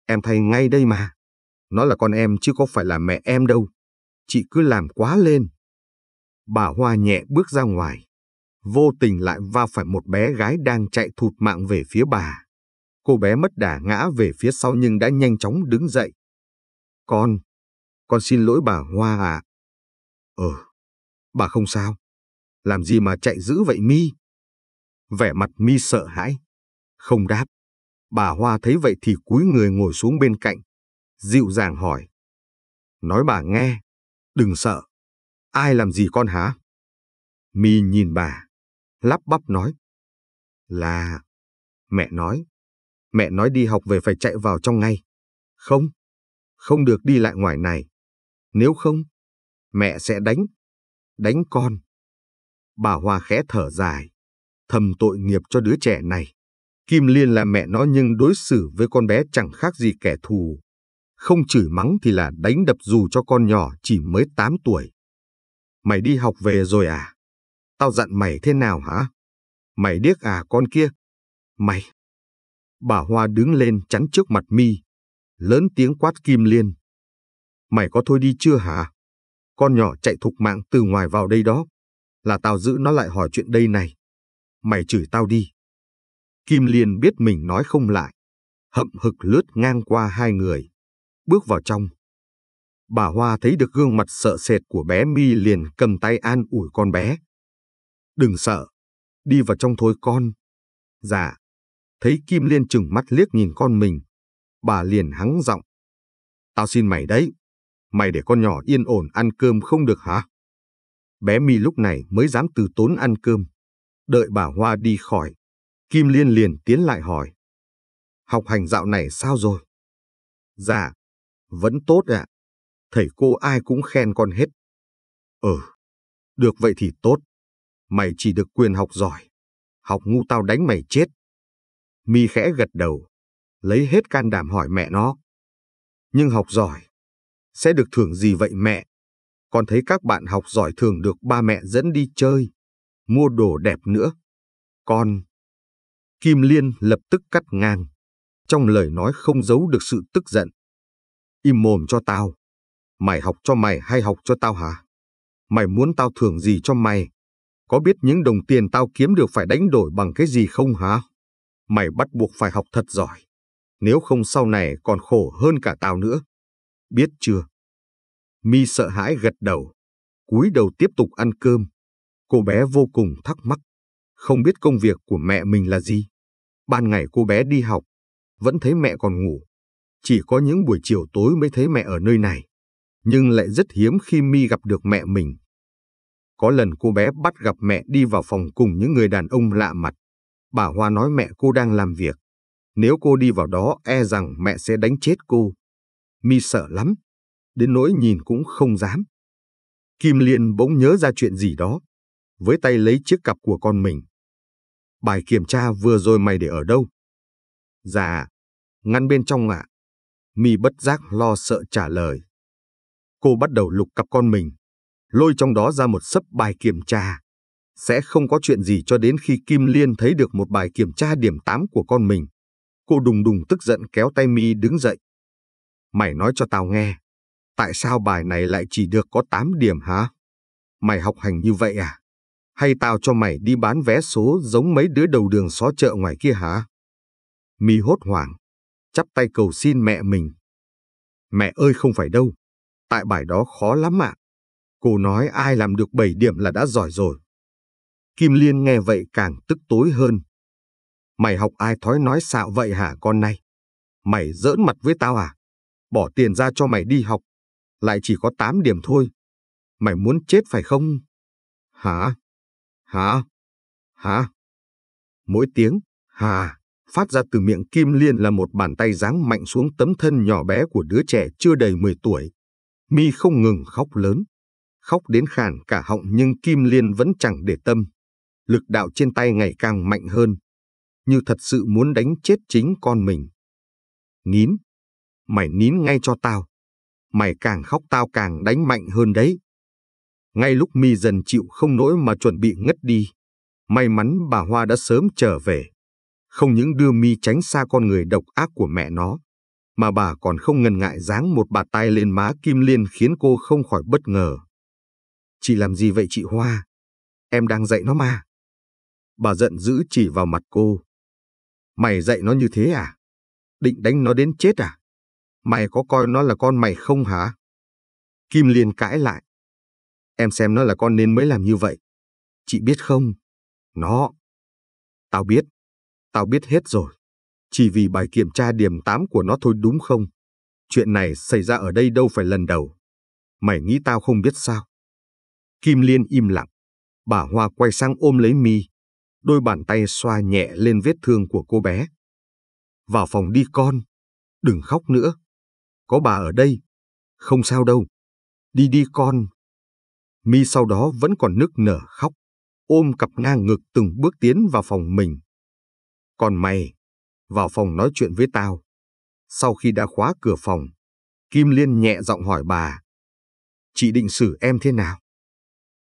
Em thay ngay đây mà. Nó là con em chứ có phải là mẹ em đâu. Chị cứ làm quá lên. Bà Hoa nhẹ bước ra ngoài. Vô tình lại va phải một bé gái đang chạy thụt mạng về phía bà. Cô bé mất đà ngã về phía sau nhưng đã nhanh chóng đứng dậy. Con, con xin lỗi bà Hoa à. Ờ, bà không sao. Làm gì mà chạy dữ vậy mi? Vẻ mặt mi sợ hãi. Không đáp. Bà Hoa thấy vậy thì cúi người ngồi xuống bên cạnh. Dịu dàng hỏi. Nói bà nghe. Đừng sợ. Ai làm gì con hả? Mi nhìn bà. Lắp bắp nói. Là... Mẹ nói. Mẹ nói đi học về phải chạy vào trong ngay. Không. Không được đi lại ngoài này. Nếu không, mẹ sẽ đánh, đánh con. Bà Hoa khẽ thở dài, thầm tội nghiệp cho đứa trẻ này. Kim Liên là mẹ nó nhưng đối xử với con bé chẳng khác gì kẻ thù. Không chửi mắng thì là đánh đập dù cho con nhỏ chỉ mới 8 tuổi. Mày đi học về rồi à? Tao dặn mày thế nào hả? Mày điếc à con kia? Mày! Bà Hoa đứng lên chắn trước mặt mi, lớn tiếng quát Kim Liên. Mày có thôi đi chưa hả? Con nhỏ chạy thục mạng từ ngoài vào đây đó. Là tao giữ nó lại hỏi chuyện đây này. Mày chửi tao đi. Kim Liên biết mình nói không lại. Hậm hực lướt ngang qua hai người. Bước vào trong. Bà Hoa thấy được gương mặt sợ sệt của bé Mi liền cầm tay an ủi con bé. Đừng sợ. Đi vào trong thôi con. Dạ. Thấy Kim Liên chừng mắt liếc nhìn con mình. Bà liền hắng giọng. Tao xin mày đấy mày để con nhỏ yên ổn ăn cơm không được hả? Bé mi lúc này mới dám từ tốn ăn cơm. Đợi bà Hoa đi khỏi, Kim Liên liền tiến lại hỏi. Học hành dạo này sao rồi? Dạ, vẫn tốt ạ. Thầy cô ai cũng khen con hết. Ừ, được vậy thì tốt. Mày chỉ được quyền học giỏi. Học ngu tao đánh mày chết. Mi khẽ gật đầu, lấy hết can đảm hỏi mẹ nó. Nhưng học giỏi, sẽ được thưởng gì vậy mẹ? Con thấy các bạn học giỏi thường được ba mẹ dẫn đi chơi, mua đồ đẹp nữa. Con... Kim Liên lập tức cắt ngang. Trong lời nói không giấu được sự tức giận. Im mồm cho tao. Mày học cho mày hay học cho tao hả? Mày muốn tao thưởng gì cho mày? Có biết những đồng tiền tao kiếm được phải đánh đổi bằng cái gì không hả? Mày bắt buộc phải học thật giỏi. Nếu không sau này còn khổ hơn cả tao nữa. Biết chưa? Mi sợ hãi gật đầu, cúi đầu tiếp tục ăn cơm. Cô bé vô cùng thắc mắc, không biết công việc của mẹ mình là gì. Ban ngày cô bé đi học, vẫn thấy mẹ còn ngủ. Chỉ có những buổi chiều tối mới thấy mẹ ở nơi này, nhưng lại rất hiếm khi Mi gặp được mẹ mình. Có lần cô bé bắt gặp mẹ đi vào phòng cùng những người đàn ông lạ mặt. Bà Hoa nói mẹ cô đang làm việc. Nếu cô đi vào đó e rằng mẹ sẽ đánh chết cô. Mi sợ lắm, đến nỗi nhìn cũng không dám. Kim Liên bỗng nhớ ra chuyện gì đó, với tay lấy chiếc cặp của con mình. Bài kiểm tra vừa rồi mày để ở đâu? Dạ, ngăn bên trong ạ. Mi bất giác lo sợ trả lời. Cô bắt đầu lục cặp con mình, lôi trong đó ra một sấp bài kiểm tra. Sẽ không có chuyện gì cho đến khi Kim Liên thấy được một bài kiểm tra điểm 8 của con mình. Cô đùng đùng tức giận kéo tay Mi đứng dậy. Mày nói cho tao nghe, Tại sao bài này lại chỉ được có 8 điểm hả? Mày học hành như vậy à? Hay tao cho mày đi bán vé số giống mấy đứa đầu đường xó chợ ngoài kia hả? Mi hốt hoảng, chắp tay cầu xin mẹ mình. Mẹ ơi không phải đâu, tại bài đó khó lắm ạ. À. Cô nói ai làm được 7 điểm là đã giỏi rồi. Kim Liên nghe vậy càng tức tối hơn. Mày học ai thói nói xạo vậy hả con này? Mày giỡn mặt với tao à? Bỏ tiền ra cho mày đi học, lại chỉ có 8 điểm thôi. Mày muốn chết phải không? Hả? Hả? Hả? Mỗi tiếng, hà, phát ra từ miệng Kim Liên là một bàn tay giáng mạnh xuống tấm thân nhỏ bé của đứa trẻ chưa đầy 10 tuổi. Mi không ngừng khóc lớn. Khóc đến khàn cả họng nhưng Kim Liên vẫn chẳng để tâm. Lực đạo trên tay ngày càng mạnh hơn. Như thật sự muốn đánh chết chính con mình. Nín. Mày nín ngay cho tao mày càng khóc tao càng đánh mạnh hơn đấy. Ngay lúc mi dần chịu không nổi mà chuẩn bị ngất đi, may mắn bà Hoa đã sớm trở về. Không những đưa mi tránh xa con người độc ác của mẹ nó, mà bà còn không ngần ngại giáng một bà tay lên má Kim Liên khiến cô không khỏi bất ngờ. Chị làm gì vậy chị Hoa? Em đang dạy nó mà. Bà giận dữ chỉ vào mặt cô. Mày dạy nó như thế à? Định đánh nó đến chết à? Mày có coi nó là con mày không hả? Kim liên cãi lại. Em xem nó là con nên mới làm như vậy. Chị biết không? Nó. Tao biết. Tao biết hết rồi. Chỉ vì bài kiểm tra điểm 8 của nó thôi đúng không? Chuyện này xảy ra ở đây đâu phải lần đầu. Mày nghĩ tao không biết sao? Kim Liên im lặng. Bà Hoa quay sang ôm lấy mi. Đôi bàn tay xoa nhẹ lên vết thương của cô bé. Vào phòng đi con. Đừng khóc nữa có bà ở đây, không sao đâu, đi đi con. Mi sau đó vẫn còn nức nở khóc, ôm cặp na ngực từng bước tiến vào phòng mình. Còn mày, vào phòng nói chuyện với tao. Sau khi đã khóa cửa phòng, Kim Liên nhẹ giọng hỏi bà. Chị định xử em thế nào?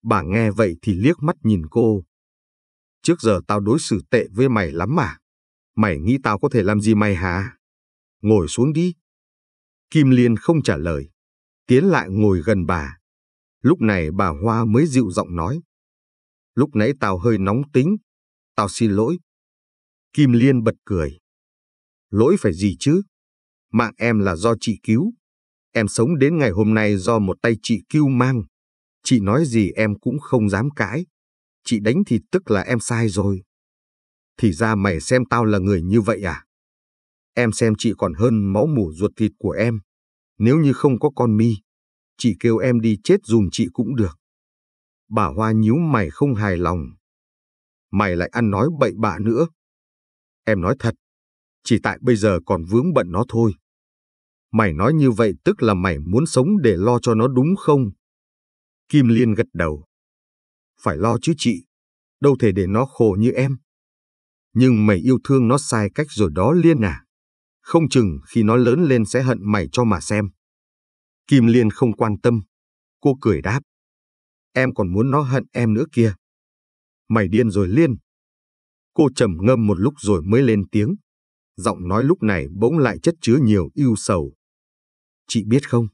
Bà nghe vậy thì liếc mắt nhìn cô. Trước giờ tao đối xử tệ với mày lắm mà. Mày nghĩ tao có thể làm gì mày hả? Ngồi xuống đi. Kim Liên không trả lời, tiến lại ngồi gần bà. Lúc này bà Hoa mới dịu giọng nói. Lúc nãy tao hơi nóng tính, tao xin lỗi. Kim Liên bật cười. Lỗi phải gì chứ? Mạng em là do chị cứu. Em sống đến ngày hôm nay do một tay chị cứu mang. Chị nói gì em cũng không dám cãi. Chị đánh thì tức là em sai rồi. Thì ra mày xem tao là người như vậy à? Em xem chị còn hơn máu mủ ruột thịt của em. Nếu như không có con mi, chị kêu em đi chết dùm chị cũng được. Bà Hoa nhíu mày không hài lòng. Mày lại ăn nói bậy bạ nữa. Em nói thật, chỉ tại bây giờ còn vướng bận nó thôi. Mày nói như vậy tức là mày muốn sống để lo cho nó đúng không? Kim Liên gật đầu. Phải lo chứ chị, đâu thể để nó khổ như em. Nhưng mày yêu thương nó sai cách rồi đó Liên à không chừng khi nó lớn lên sẽ hận mày cho mà xem. Kim Liên không quan tâm. Cô cười đáp. Em còn muốn nó hận em nữa kia. Mày điên rồi Liên. Cô trầm ngâm một lúc rồi mới lên tiếng. Giọng nói lúc này bỗng lại chất chứa nhiều ưu sầu. Chị biết không?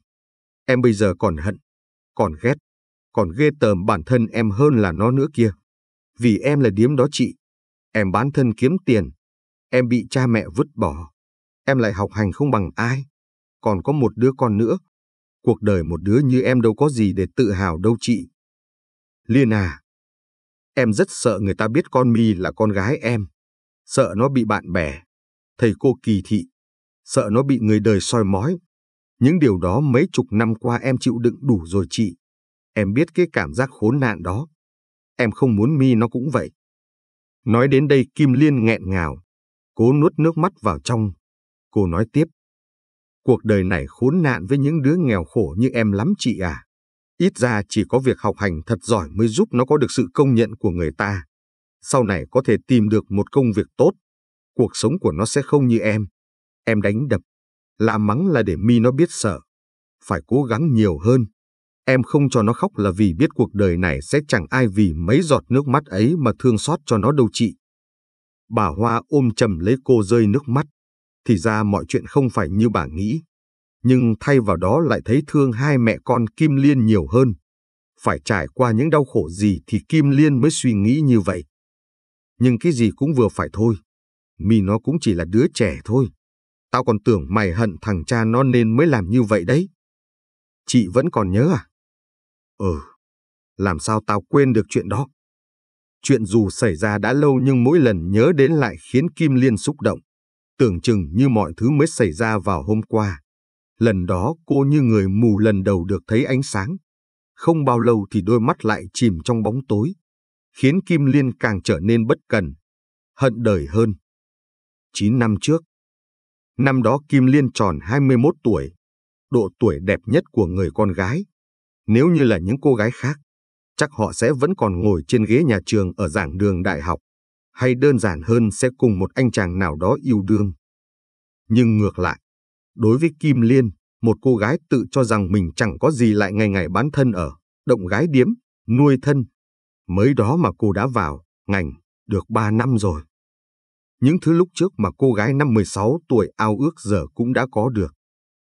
Em bây giờ còn hận, còn ghét, còn ghê tởm bản thân em hơn là nó nữa kia. Vì em là điếm đó chị. Em bán thân kiếm tiền. Em bị cha mẹ vứt bỏ em lại học hành không bằng ai. Còn có một đứa con nữa. Cuộc đời một đứa như em đâu có gì để tự hào đâu chị. Liên à, em rất sợ người ta biết con My là con gái em. Sợ nó bị bạn bè, thầy cô kỳ thị. Sợ nó bị người đời soi mói. Những điều đó mấy chục năm qua em chịu đựng đủ rồi chị. Em biết cái cảm giác khốn nạn đó. Em không muốn Mi nó cũng vậy. Nói đến đây Kim Liên nghẹn ngào, cố nuốt nước mắt vào trong, Cô nói tiếp. Cuộc đời này khốn nạn với những đứa nghèo khổ như em lắm chị à. Ít ra chỉ có việc học hành thật giỏi mới giúp nó có được sự công nhận của người ta. Sau này có thể tìm được một công việc tốt. Cuộc sống của nó sẽ không như em. Em đánh đập. Lạ mắng là để mi nó biết sợ. Phải cố gắng nhiều hơn. Em không cho nó khóc là vì biết cuộc đời này sẽ chẳng ai vì mấy giọt nước mắt ấy mà thương xót cho nó đâu chị. Bà Hoa ôm chầm lấy cô rơi nước mắt thì ra mọi chuyện không phải như bà nghĩ. Nhưng thay vào đó lại thấy thương hai mẹ con Kim Liên nhiều hơn. Phải trải qua những đau khổ gì thì Kim Liên mới suy nghĩ như vậy. Nhưng cái gì cũng vừa phải thôi. mì nó cũng chỉ là đứa trẻ thôi. Tao còn tưởng mày hận thằng cha nó nên mới làm như vậy đấy. Chị vẫn còn nhớ à? Ừ, làm sao tao quên được chuyện đó? Chuyện dù xảy ra đã lâu nhưng mỗi lần nhớ đến lại khiến Kim Liên xúc động tưởng chừng như mọi thứ mới xảy ra vào hôm qua. Lần đó cô như người mù lần đầu được thấy ánh sáng. Không bao lâu thì đôi mắt lại chìm trong bóng tối, khiến Kim Liên càng trở nên bất cần, hận đời hơn. 9 năm trước, năm đó Kim Liên tròn 21 tuổi, độ tuổi đẹp nhất của người con gái. Nếu như là những cô gái khác, chắc họ sẽ vẫn còn ngồi trên ghế nhà trường ở giảng đường đại học hay đơn giản hơn sẽ cùng một anh chàng nào đó yêu đương. Nhưng ngược lại, đối với Kim Liên, một cô gái tự cho rằng mình chẳng có gì lại ngày ngày bán thân ở, động gái điếm, nuôi thân. Mới đó mà cô đã vào, ngành, được 3 năm rồi. Những thứ lúc trước mà cô gái năm 16 tuổi ao ước giờ cũng đã có được.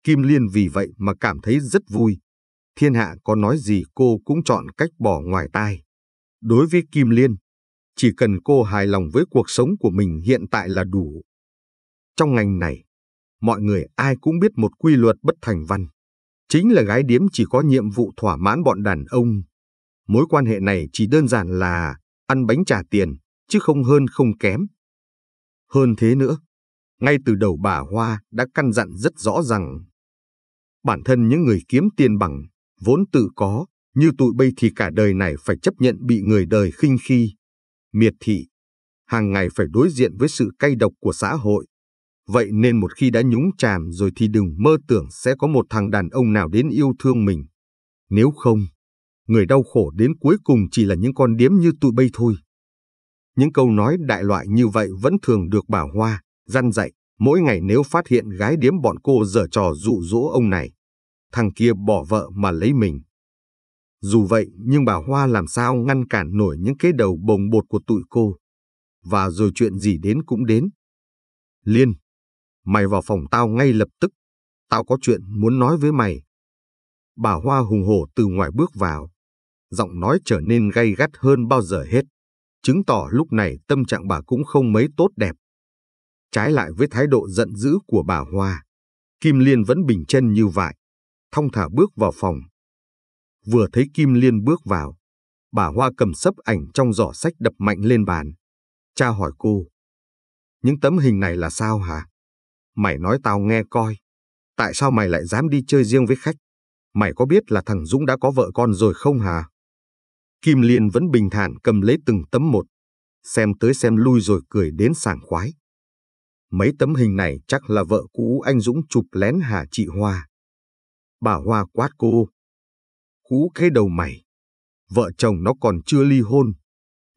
Kim Liên vì vậy mà cảm thấy rất vui. Thiên hạ có nói gì cô cũng chọn cách bỏ ngoài tai. Đối với Kim Liên, chỉ cần cô hài lòng với cuộc sống của mình hiện tại là đủ. Trong ngành này, mọi người ai cũng biết một quy luật bất thành văn. Chính là gái điếm chỉ có nhiệm vụ thỏa mãn bọn đàn ông. Mối quan hệ này chỉ đơn giản là ăn bánh trả tiền, chứ không hơn không kém. Hơn thế nữa, ngay từ đầu bà Hoa đã căn dặn rất rõ rằng bản thân những người kiếm tiền bằng, vốn tự có, như tụi bây thì cả đời này phải chấp nhận bị người đời khinh khi, miệt thị, hàng ngày phải đối diện với sự cay độc của xã hội. Vậy nên một khi đã nhúng chàm rồi thì đừng mơ tưởng sẽ có một thằng đàn ông nào đến yêu thương mình. Nếu không, người đau khổ đến cuối cùng chỉ là những con điếm như tụi bây thôi. Những câu nói đại loại như vậy vẫn thường được bà Hoa, răn dạy, mỗi ngày nếu phát hiện gái điếm bọn cô dở trò dụ dỗ ông này. Thằng kia bỏ vợ mà lấy mình. Dù vậy, nhưng bà Hoa làm sao ngăn cản nổi những cái đầu bồng bột của tụi cô. Và rồi chuyện gì đến cũng đến. Liên, mày vào phòng tao ngay lập tức. Tao có chuyện muốn nói với mày. Bà Hoa hùng hổ từ ngoài bước vào. Giọng nói trở nên gay gắt hơn bao giờ hết. Chứng tỏ lúc này tâm trạng bà cũng không mấy tốt đẹp. Trái lại với thái độ giận dữ của bà Hoa, Kim Liên vẫn bình chân như vậy, thong thả bước vào phòng vừa thấy Kim Liên bước vào. Bà Hoa cầm sấp ảnh trong giỏ sách đập mạnh lên bàn. Cha hỏi cô. Những tấm hình này là sao hả? Mày nói tao nghe coi. Tại sao mày lại dám đi chơi riêng với khách? Mày có biết là thằng Dũng đã có vợ con rồi không hả? Kim Liên vẫn bình thản cầm lấy từng tấm một. Xem tới xem lui rồi cười đến sảng khoái. Mấy tấm hình này chắc là vợ cũ anh Dũng chụp lén hả chị Hoa? Bà Hoa quát cô cú cái đầu mày. Vợ chồng nó còn chưa ly hôn,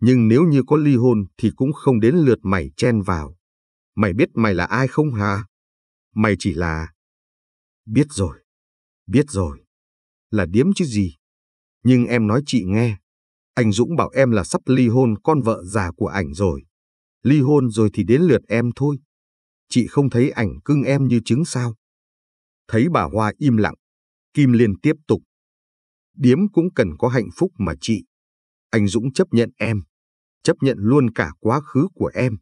nhưng nếu như có ly hôn thì cũng không đến lượt mày chen vào. Mày biết mày là ai không hả? Mày chỉ là... Biết rồi, biết rồi, là điếm chứ gì. Nhưng em nói chị nghe, anh Dũng bảo em là sắp ly hôn con vợ già của ảnh rồi. Ly hôn rồi thì đến lượt em thôi. Chị không thấy ảnh cưng em như trứng sao? Thấy bà Hoa im lặng, Kim Liên tiếp tục điếm cũng cần có hạnh phúc mà chị. Anh Dũng chấp nhận em, chấp nhận luôn cả quá khứ của em.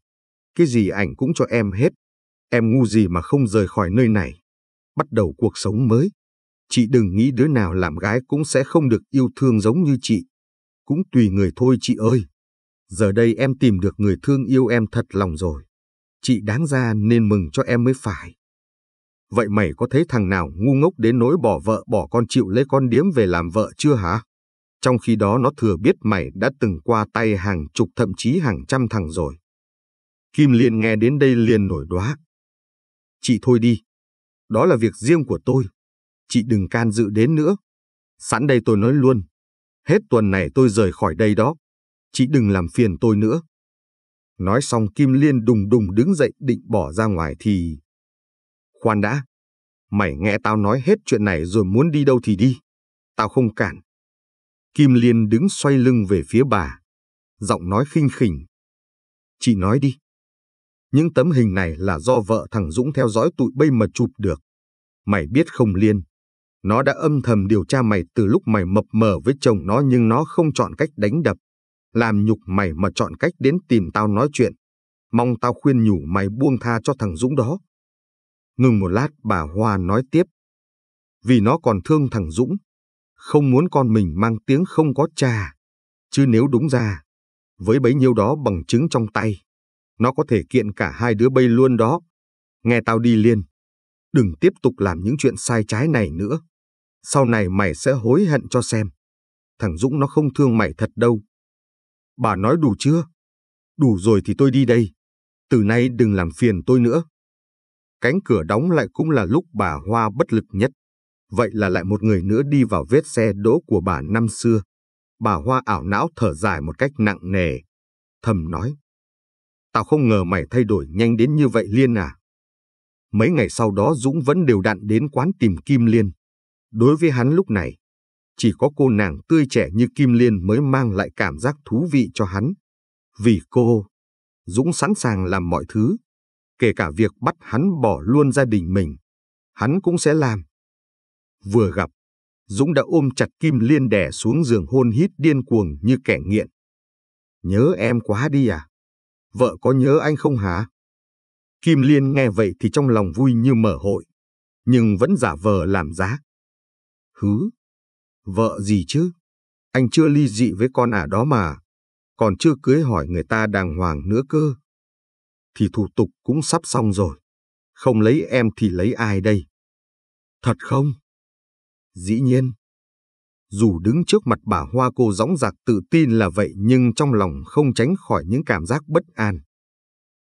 Cái gì ảnh cũng cho em hết. Em ngu gì mà không rời khỏi nơi này. Bắt đầu cuộc sống mới. Chị đừng nghĩ đứa nào làm gái cũng sẽ không được yêu thương giống như chị. Cũng tùy người thôi chị ơi. Giờ đây em tìm được người thương yêu em thật lòng rồi. Chị đáng ra nên mừng cho em mới phải. Vậy mày có thấy thằng nào ngu ngốc đến nỗi bỏ vợ bỏ con chịu lấy con điếm về làm vợ chưa hả? Trong khi đó nó thừa biết mày đã từng qua tay hàng chục thậm chí hàng trăm thằng rồi. Kim Liên nghe đến đây liền nổi đoá. Chị thôi đi. Đó là việc riêng của tôi. Chị đừng can dự đến nữa. Sẵn đây tôi nói luôn. Hết tuần này tôi rời khỏi đây đó. Chị đừng làm phiền tôi nữa. Nói xong Kim Liên đùng đùng đứng dậy định bỏ ra ngoài thì Khoan đã. Mày nghe tao nói hết chuyện này rồi muốn đi đâu thì đi. Tao không cản. Kim Liên đứng xoay lưng về phía bà. Giọng nói khinh khỉnh. Chị nói đi. Những tấm hình này là do vợ thằng Dũng theo dõi tụi bây mà chụp được. Mày biết không Liên, nó đã âm thầm điều tra mày từ lúc mày mập mờ với chồng nó nhưng nó không chọn cách đánh đập. Làm nhục mày mà chọn cách đến tìm tao nói chuyện. Mong tao khuyên nhủ mày buông tha cho thằng Dũng đó. Ngừng một lát bà Hoa nói tiếp. Vì nó còn thương thằng Dũng, không muốn con mình mang tiếng không có cha. Chứ nếu đúng ra, với bấy nhiêu đó bằng chứng trong tay, nó có thể kiện cả hai đứa bay luôn đó. Nghe tao đi liên, đừng tiếp tục làm những chuyện sai trái này nữa. Sau này mày sẽ hối hận cho xem. Thằng Dũng nó không thương mày thật đâu. Bà nói đủ chưa? Đủ rồi thì tôi đi đây. Từ nay đừng làm phiền tôi nữa. Cánh cửa đóng lại cũng là lúc bà Hoa bất lực nhất. Vậy là lại một người nữa đi vào vết xe đỗ của bà năm xưa. Bà Hoa ảo não thở dài một cách nặng nề. Thầm nói. Tao không ngờ mày thay đổi nhanh đến như vậy Liên à. Mấy ngày sau đó Dũng vẫn đều đặn đến quán tìm Kim Liên. Đối với hắn lúc này, chỉ có cô nàng tươi trẻ như Kim Liên mới mang lại cảm giác thú vị cho hắn. Vì cô, Dũng sẵn sàng làm mọi thứ, kể cả việc bắt hắn bỏ luôn gia đình mình, hắn cũng sẽ làm. Vừa gặp, Dũng đã ôm chặt Kim Liên đè xuống giường hôn hít điên cuồng như kẻ nghiện. Nhớ em quá đi à? Vợ có nhớ anh không hả? Kim Liên nghe vậy thì trong lòng vui như mở hội, nhưng vẫn giả vờ làm giá. Hứ, vợ gì chứ? Anh chưa ly dị với con ả à đó mà, còn chưa cưới hỏi người ta đàng hoàng nữa cơ thì thủ tục cũng sắp xong rồi. Không lấy em thì lấy ai đây? Thật không? Dĩ nhiên. Dù đứng trước mặt bà Hoa cô dõng dạc tự tin là vậy nhưng trong lòng không tránh khỏi những cảm giác bất an.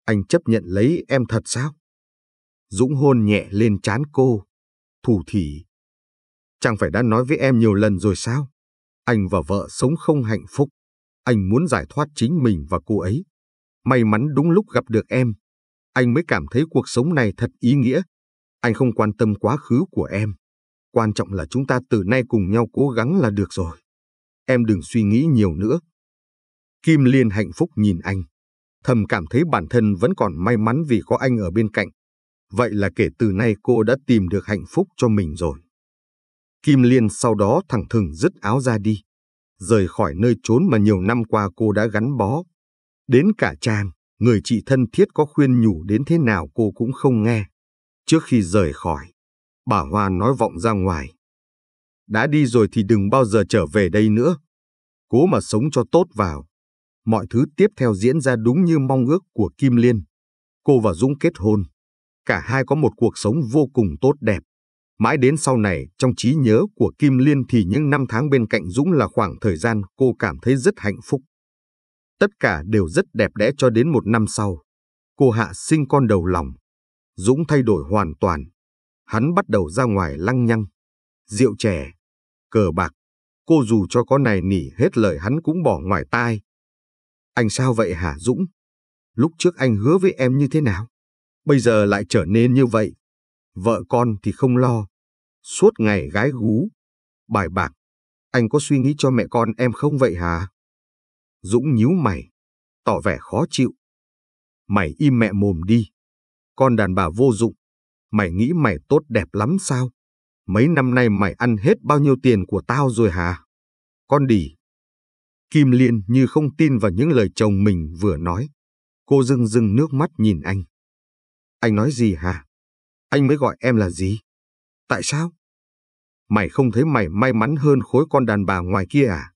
Anh chấp nhận lấy em thật sao? Dũng hôn nhẹ lên trán cô. Thủ thỉ. Chẳng phải đã nói với em nhiều lần rồi sao? Anh và vợ sống không hạnh phúc. Anh muốn giải thoát chính mình và cô ấy. May mắn đúng lúc gặp được em, anh mới cảm thấy cuộc sống này thật ý nghĩa. Anh không quan tâm quá khứ của em. Quan trọng là chúng ta từ nay cùng nhau cố gắng là được rồi. Em đừng suy nghĩ nhiều nữa. Kim Liên hạnh phúc nhìn anh. Thầm cảm thấy bản thân vẫn còn may mắn vì có anh ở bên cạnh. Vậy là kể từ nay cô đã tìm được hạnh phúc cho mình rồi. Kim Liên sau đó thẳng thừng dứt áo ra đi. Rời khỏi nơi trốn mà nhiều năm qua cô đã gắn bó. Đến cả Trang, người chị thân thiết có khuyên nhủ đến thế nào cô cũng không nghe. Trước khi rời khỏi, bà Hoa nói vọng ra ngoài. Đã đi rồi thì đừng bao giờ trở về đây nữa. Cố mà sống cho tốt vào. Mọi thứ tiếp theo diễn ra đúng như mong ước của Kim Liên. Cô và Dũng kết hôn. Cả hai có một cuộc sống vô cùng tốt đẹp. Mãi đến sau này, trong trí nhớ của Kim Liên thì những năm tháng bên cạnh Dũng là khoảng thời gian cô cảm thấy rất hạnh phúc. Tất cả đều rất đẹp đẽ cho đến một năm sau. Cô Hạ sinh con đầu lòng. Dũng thay đổi hoàn toàn. Hắn bắt đầu ra ngoài lăng nhăng. Rượu trẻ, cờ bạc. Cô dù cho có này nỉ hết lời hắn cũng bỏ ngoài tai. Anh sao vậy hả Dũng? Lúc trước anh hứa với em như thế nào? Bây giờ lại trở nên như vậy. Vợ con thì không lo. Suốt ngày gái gú. Bài bạc. Anh có suy nghĩ cho mẹ con em không vậy hả? Dũng nhíu mày, tỏ vẻ khó chịu. Mày im mẹ mồm đi. Con đàn bà vô dụng. Mày nghĩ mày tốt đẹp lắm sao? Mấy năm nay mày ăn hết bao nhiêu tiền của tao rồi hả? Con đỉ. Kim Liên như không tin vào những lời chồng mình vừa nói. Cô rưng rưng nước mắt nhìn anh. Anh nói gì hả? Anh mới gọi em là gì? Tại sao? Mày không thấy mày may mắn hơn khối con đàn bà ngoài kia à?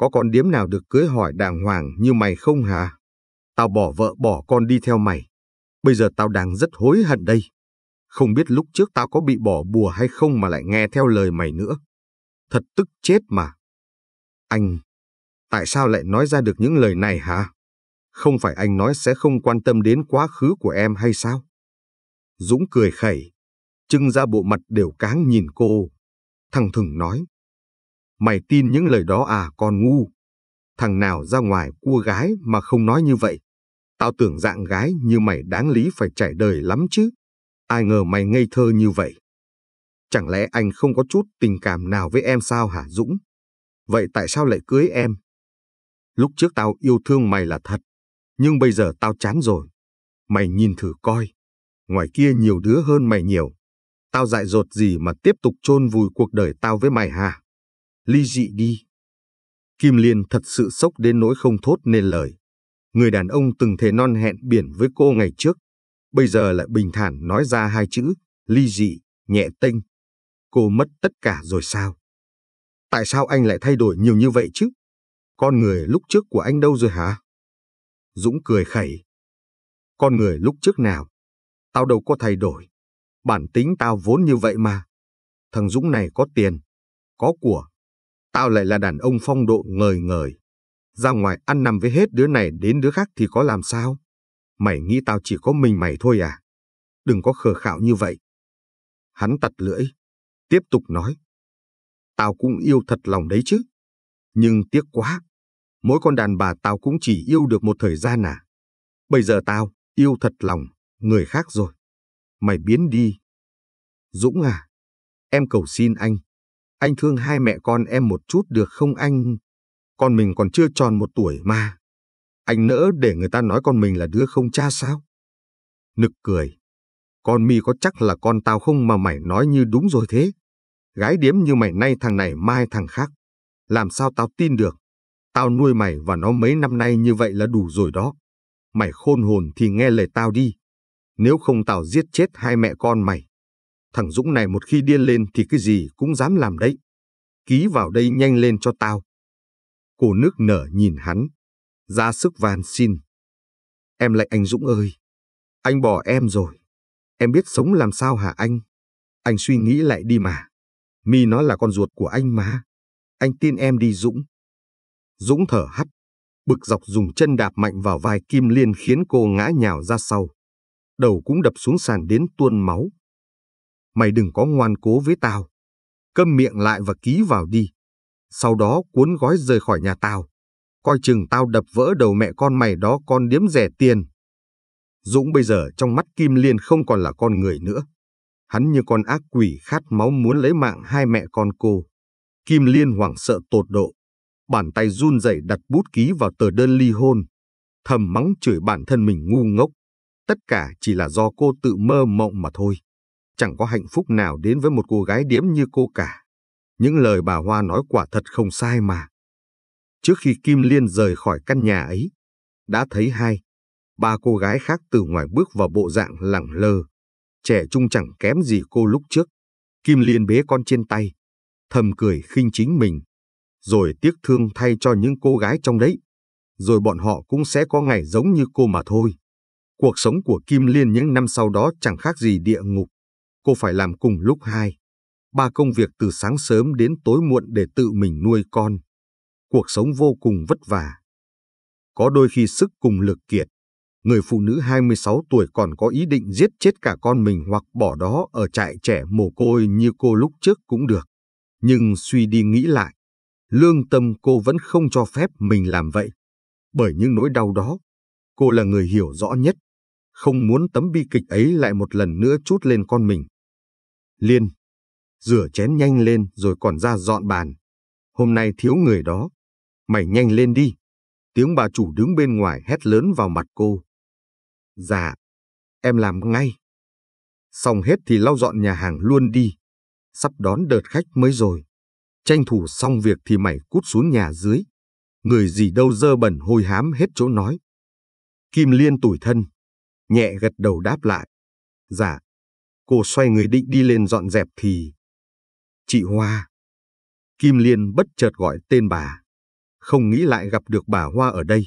có con điếm nào được cưới hỏi đàng hoàng như mày không hả? Tao bỏ vợ bỏ con đi theo mày. Bây giờ tao đang rất hối hận đây. Không biết lúc trước tao có bị bỏ bùa hay không mà lại nghe theo lời mày nữa. Thật tức chết mà. Anh, tại sao lại nói ra được những lời này hả? Không phải anh nói sẽ không quan tâm đến quá khứ của em hay sao? Dũng cười khẩy, trưng ra bộ mặt đều cáng nhìn cô. Thằng Thừng nói, Mày tin những lời đó à con ngu? Thằng nào ra ngoài cua gái mà không nói như vậy? Tao tưởng dạng gái như mày đáng lý phải trải đời lắm chứ. Ai ngờ mày ngây thơ như vậy. Chẳng lẽ anh không có chút tình cảm nào với em sao hả Dũng? Vậy tại sao lại cưới em? Lúc trước tao yêu thương mày là thật, nhưng bây giờ tao chán rồi. Mày nhìn thử coi, ngoài kia nhiều đứa hơn mày nhiều. Tao dại dột gì mà tiếp tục chôn vùi cuộc đời tao với mày hả? ly dị đi. Kim Liên thật sự sốc đến nỗi không thốt nên lời. Người đàn ông từng thề non hẹn biển với cô ngày trước, bây giờ lại bình thản nói ra hai chữ, ly dị, nhẹ tênh. Cô mất tất cả rồi sao? Tại sao anh lại thay đổi nhiều như vậy chứ? Con người lúc trước của anh đâu rồi hả? Dũng cười khẩy. Con người lúc trước nào? Tao đâu có thay đổi. Bản tính tao vốn như vậy mà. Thằng Dũng này có tiền, có của, Tao lại là đàn ông phong độ ngời ngời. Ra ngoài ăn nằm với hết đứa này đến đứa khác thì có làm sao? Mày nghĩ tao chỉ có mình mày thôi à? Đừng có khờ khạo như vậy. Hắn tật lưỡi, tiếp tục nói. Tao cũng yêu thật lòng đấy chứ. Nhưng tiếc quá, mỗi con đàn bà tao cũng chỉ yêu được một thời gian à. Bây giờ tao yêu thật lòng, người khác rồi. Mày biến đi. Dũng à, em cầu xin anh, anh thương hai mẹ con em một chút được không anh? Con mình còn chưa tròn một tuổi mà. Anh nỡ để người ta nói con mình là đứa không cha sao? Nực cười. Con mi có chắc là con tao không mà mày nói như đúng rồi thế? Gái điếm như mày nay thằng này mai thằng khác. Làm sao tao tin được? Tao nuôi mày và nó mấy năm nay như vậy là đủ rồi đó. Mày khôn hồn thì nghe lời tao đi. Nếu không tao giết chết hai mẹ con mày. Thằng Dũng này một khi điên lên thì cái gì cũng dám làm đấy. Ký vào đây nhanh lên cho tao. Cô nước nở nhìn hắn, ra sức van xin. Em lại anh Dũng ơi, anh bỏ em rồi. Em biết sống làm sao hả anh? Anh suy nghĩ lại đi mà. Mi nó là con ruột của anh mà. Anh tin em đi Dũng. Dũng thở hắt, bực dọc dùng chân đạp mạnh vào vai Kim Liên khiến cô ngã nhào ra sau. Đầu cũng đập xuống sàn đến tuôn máu mày đừng có ngoan cố với tao. Câm miệng lại và ký vào đi. Sau đó cuốn gói rời khỏi nhà tao. Coi chừng tao đập vỡ đầu mẹ con mày đó con điếm rẻ tiền. Dũng bây giờ trong mắt Kim Liên không còn là con người nữa. Hắn như con ác quỷ khát máu muốn lấy mạng hai mẹ con cô. Kim Liên hoảng sợ tột độ. Bàn tay run rẩy đặt bút ký vào tờ đơn ly hôn. Thầm mắng chửi bản thân mình ngu ngốc. Tất cả chỉ là do cô tự mơ mộng mà thôi chẳng có hạnh phúc nào đến với một cô gái điếm như cô cả. Những lời bà Hoa nói quả thật không sai mà. Trước khi Kim Liên rời khỏi căn nhà ấy, đã thấy hai, ba cô gái khác từ ngoài bước vào bộ dạng lẳng lơ. Trẻ trung chẳng kém gì cô lúc trước. Kim Liên bế con trên tay, thầm cười khinh chính mình, rồi tiếc thương thay cho những cô gái trong đấy. Rồi bọn họ cũng sẽ có ngày giống như cô mà thôi. Cuộc sống của Kim Liên những năm sau đó chẳng khác gì địa ngục cô phải làm cùng lúc hai, ba công việc từ sáng sớm đến tối muộn để tự mình nuôi con. Cuộc sống vô cùng vất vả. Có đôi khi sức cùng lực kiệt, người phụ nữ 26 tuổi còn có ý định giết chết cả con mình hoặc bỏ đó ở trại trẻ mồ côi như cô lúc trước cũng được. Nhưng suy đi nghĩ lại, lương tâm cô vẫn không cho phép mình làm vậy. Bởi những nỗi đau đó, cô là người hiểu rõ nhất không muốn tấm bi kịch ấy lại một lần nữa chút lên con mình. Liên, rửa chén nhanh lên rồi còn ra dọn bàn. Hôm nay thiếu người đó. Mày nhanh lên đi. Tiếng bà chủ đứng bên ngoài hét lớn vào mặt cô. Dạ, em làm ngay. Xong hết thì lau dọn nhà hàng luôn đi. Sắp đón đợt khách mới rồi. Tranh thủ xong việc thì mày cút xuống nhà dưới. Người gì đâu dơ bẩn hôi hám hết chỗ nói. Kim Liên tủi thân, nhẹ gật đầu đáp lại. Dạ. Cô xoay người định đi lên dọn dẹp thì... Chị Hoa. Kim Liên bất chợt gọi tên bà. Không nghĩ lại gặp được bà Hoa ở đây.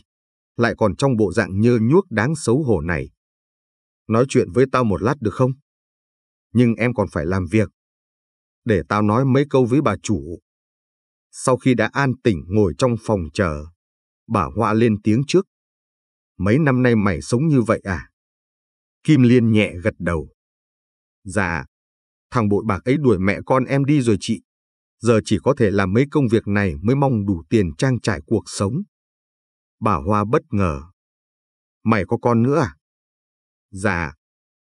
Lại còn trong bộ dạng nhơ nhuốc đáng xấu hổ này. Nói chuyện với tao một lát được không? Nhưng em còn phải làm việc. Để tao nói mấy câu với bà chủ. Sau khi đã an tỉnh ngồi trong phòng chờ, bà Hoa lên tiếng trước. Mấy năm nay mày sống như vậy à? Kim Liên nhẹ gật đầu. Dạ, thằng bội bạc ấy đuổi mẹ con em đi rồi chị. Giờ chỉ có thể làm mấy công việc này mới mong đủ tiền trang trải cuộc sống. Bà Hoa bất ngờ. Mày có con nữa à? Dạ,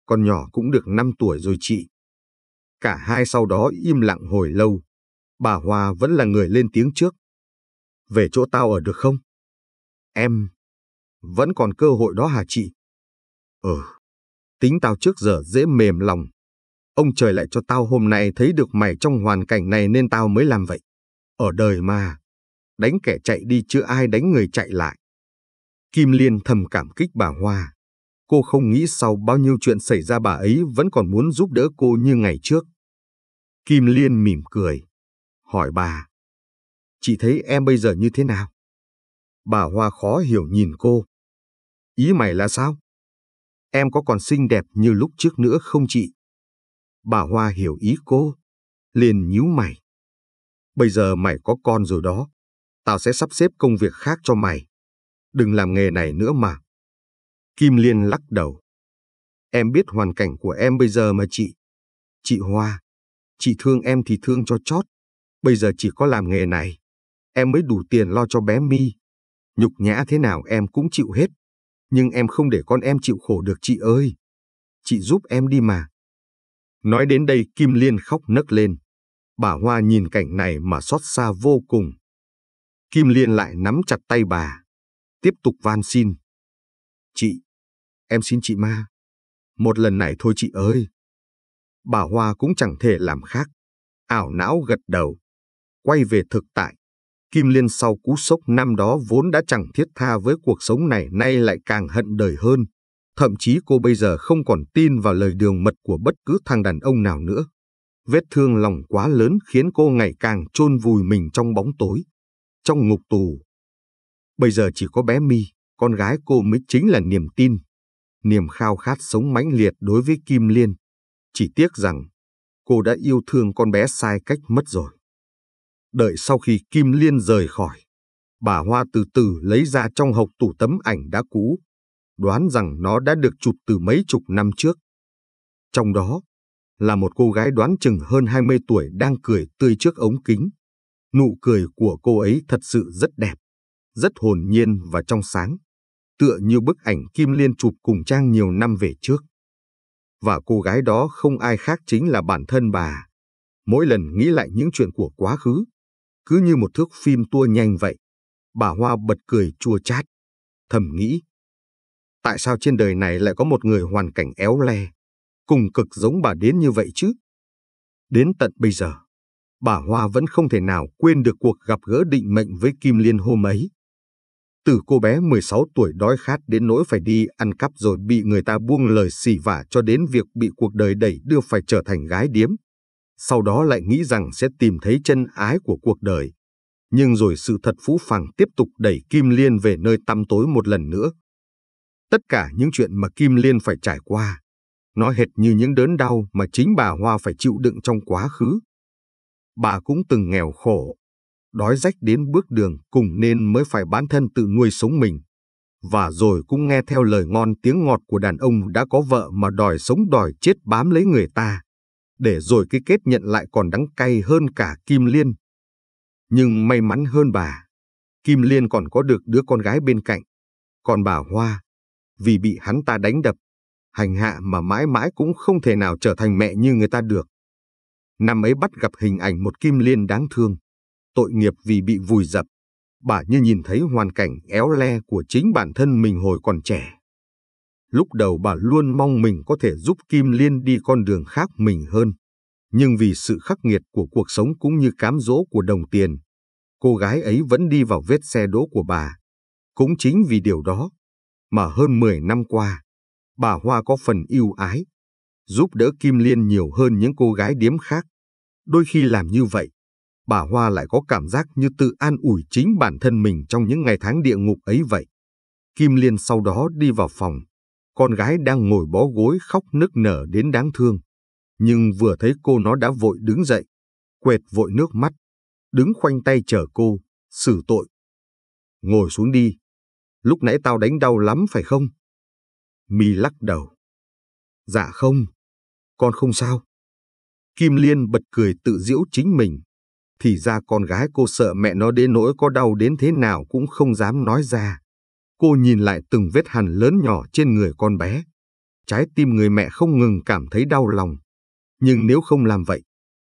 con nhỏ cũng được 5 tuổi rồi chị. Cả hai sau đó im lặng hồi lâu. Bà Hoa vẫn là người lên tiếng trước. Về chỗ tao ở được không? Em, vẫn còn cơ hội đó hả chị? Ừ tính tao trước giờ dễ mềm lòng. Ông trời lại cho tao hôm nay thấy được mày trong hoàn cảnh này nên tao mới làm vậy. Ở đời mà, đánh kẻ chạy đi chứ ai đánh người chạy lại. Kim Liên thầm cảm kích bà Hoa. Cô không nghĩ sau bao nhiêu chuyện xảy ra bà ấy vẫn còn muốn giúp đỡ cô như ngày trước. Kim Liên mỉm cười, hỏi bà. Chị thấy em bây giờ như thế nào? Bà Hoa khó hiểu nhìn cô. Ý mày là sao? Em có còn xinh đẹp như lúc trước nữa không chị? Bà Hoa hiểu ý cô, liền nhíu mày. Bây giờ mày có con rồi đó, tao sẽ sắp xếp công việc khác cho mày. Đừng làm nghề này nữa mà. Kim Liên lắc đầu. Em biết hoàn cảnh của em bây giờ mà chị. Chị Hoa, chị thương em thì thương cho chót. Bây giờ chỉ có làm nghề này, em mới đủ tiền lo cho bé Mi. Nhục nhã thế nào em cũng chịu hết nhưng em không để con em chịu khổ được chị ơi. Chị giúp em đi mà. Nói đến đây Kim Liên khóc nấc lên. Bà Hoa nhìn cảnh này mà xót xa vô cùng. Kim Liên lại nắm chặt tay bà, tiếp tục van xin. Chị, em xin chị ma. Một lần này thôi chị ơi. Bà Hoa cũng chẳng thể làm khác. Ảo não gật đầu. Quay về thực tại. Kim Liên sau cú sốc năm đó vốn đã chẳng thiết tha với cuộc sống này nay lại càng hận đời hơn. Thậm chí cô bây giờ không còn tin vào lời đường mật của bất cứ thằng đàn ông nào nữa. Vết thương lòng quá lớn khiến cô ngày càng chôn vùi mình trong bóng tối, trong ngục tù. Bây giờ chỉ có bé My, con gái cô mới chính là niềm tin, niềm khao khát sống mãnh liệt đối với Kim Liên. Chỉ tiếc rằng cô đã yêu thương con bé sai cách mất rồi. Đợi sau khi Kim Liên rời khỏi, bà Hoa từ từ lấy ra trong hộc tủ tấm ảnh đã cũ, đoán rằng nó đã được chụp từ mấy chục năm trước. Trong đó, là một cô gái đoán chừng hơn 20 tuổi đang cười tươi trước ống kính. Nụ cười của cô ấy thật sự rất đẹp, rất hồn nhiên và trong sáng, tựa như bức ảnh Kim Liên chụp cùng Trang nhiều năm về trước. Và cô gái đó không ai khác chính là bản thân bà. Mỗi lần nghĩ lại những chuyện của quá khứ, cứ như một thước phim tua nhanh vậy, bà Hoa bật cười chua chát, thầm nghĩ. Tại sao trên đời này lại có một người hoàn cảnh éo le, cùng cực giống bà đến như vậy chứ? Đến tận bây giờ, bà Hoa vẫn không thể nào quên được cuộc gặp gỡ định mệnh với Kim Liên hôm ấy. Từ cô bé 16 tuổi đói khát đến nỗi phải đi ăn cắp rồi bị người ta buông lời xỉ vả cho đến việc bị cuộc đời đẩy đưa phải trở thành gái điếm, sau đó lại nghĩ rằng sẽ tìm thấy chân ái của cuộc đời. Nhưng rồi sự thật phũ phàng tiếp tục đẩy Kim Liên về nơi tăm tối một lần nữa. Tất cả những chuyện mà Kim Liên phải trải qua, nó hệt như những đớn đau mà chính bà Hoa phải chịu đựng trong quá khứ. Bà cũng từng nghèo khổ, đói rách đến bước đường cùng nên mới phải bán thân tự nuôi sống mình. Và rồi cũng nghe theo lời ngon tiếng ngọt của đàn ông đã có vợ mà đòi sống đòi chết bám lấy người ta để rồi cái kết nhận lại còn đắng cay hơn cả Kim Liên. Nhưng may mắn hơn bà, Kim Liên còn có được đứa con gái bên cạnh. Còn bà Hoa, vì bị hắn ta đánh đập, hành hạ mà mãi mãi cũng không thể nào trở thành mẹ như người ta được. Năm ấy bắt gặp hình ảnh một Kim Liên đáng thương, tội nghiệp vì bị vùi dập. Bà như nhìn thấy hoàn cảnh éo le của chính bản thân mình hồi còn trẻ. Lúc đầu bà luôn mong mình có thể giúp Kim Liên đi con đường khác mình hơn. Nhưng vì sự khắc nghiệt của cuộc sống cũng như cám dỗ của đồng tiền, cô gái ấy vẫn đi vào vết xe đỗ của bà. Cũng chính vì điều đó, mà hơn 10 năm qua, bà Hoa có phần yêu ái, giúp đỡ Kim Liên nhiều hơn những cô gái điếm khác. Đôi khi làm như vậy, bà Hoa lại có cảm giác như tự an ủi chính bản thân mình trong những ngày tháng địa ngục ấy vậy. Kim Liên sau đó đi vào phòng, con gái đang ngồi bó gối khóc nức nở đến đáng thương. Nhưng vừa thấy cô nó đã vội đứng dậy, quẹt vội nước mắt, đứng khoanh tay chờ cô, xử tội. Ngồi xuống đi, lúc nãy tao đánh đau lắm phải không? Mi lắc đầu. Dạ không, con không sao. Kim Liên bật cười tự giễu chính mình. Thì ra con gái cô sợ mẹ nó đến nỗi có đau đến thế nào cũng không dám nói ra. Cô nhìn lại từng vết hằn lớn nhỏ trên người con bé. Trái tim người mẹ không ngừng cảm thấy đau lòng. Nhưng nếu không làm vậy,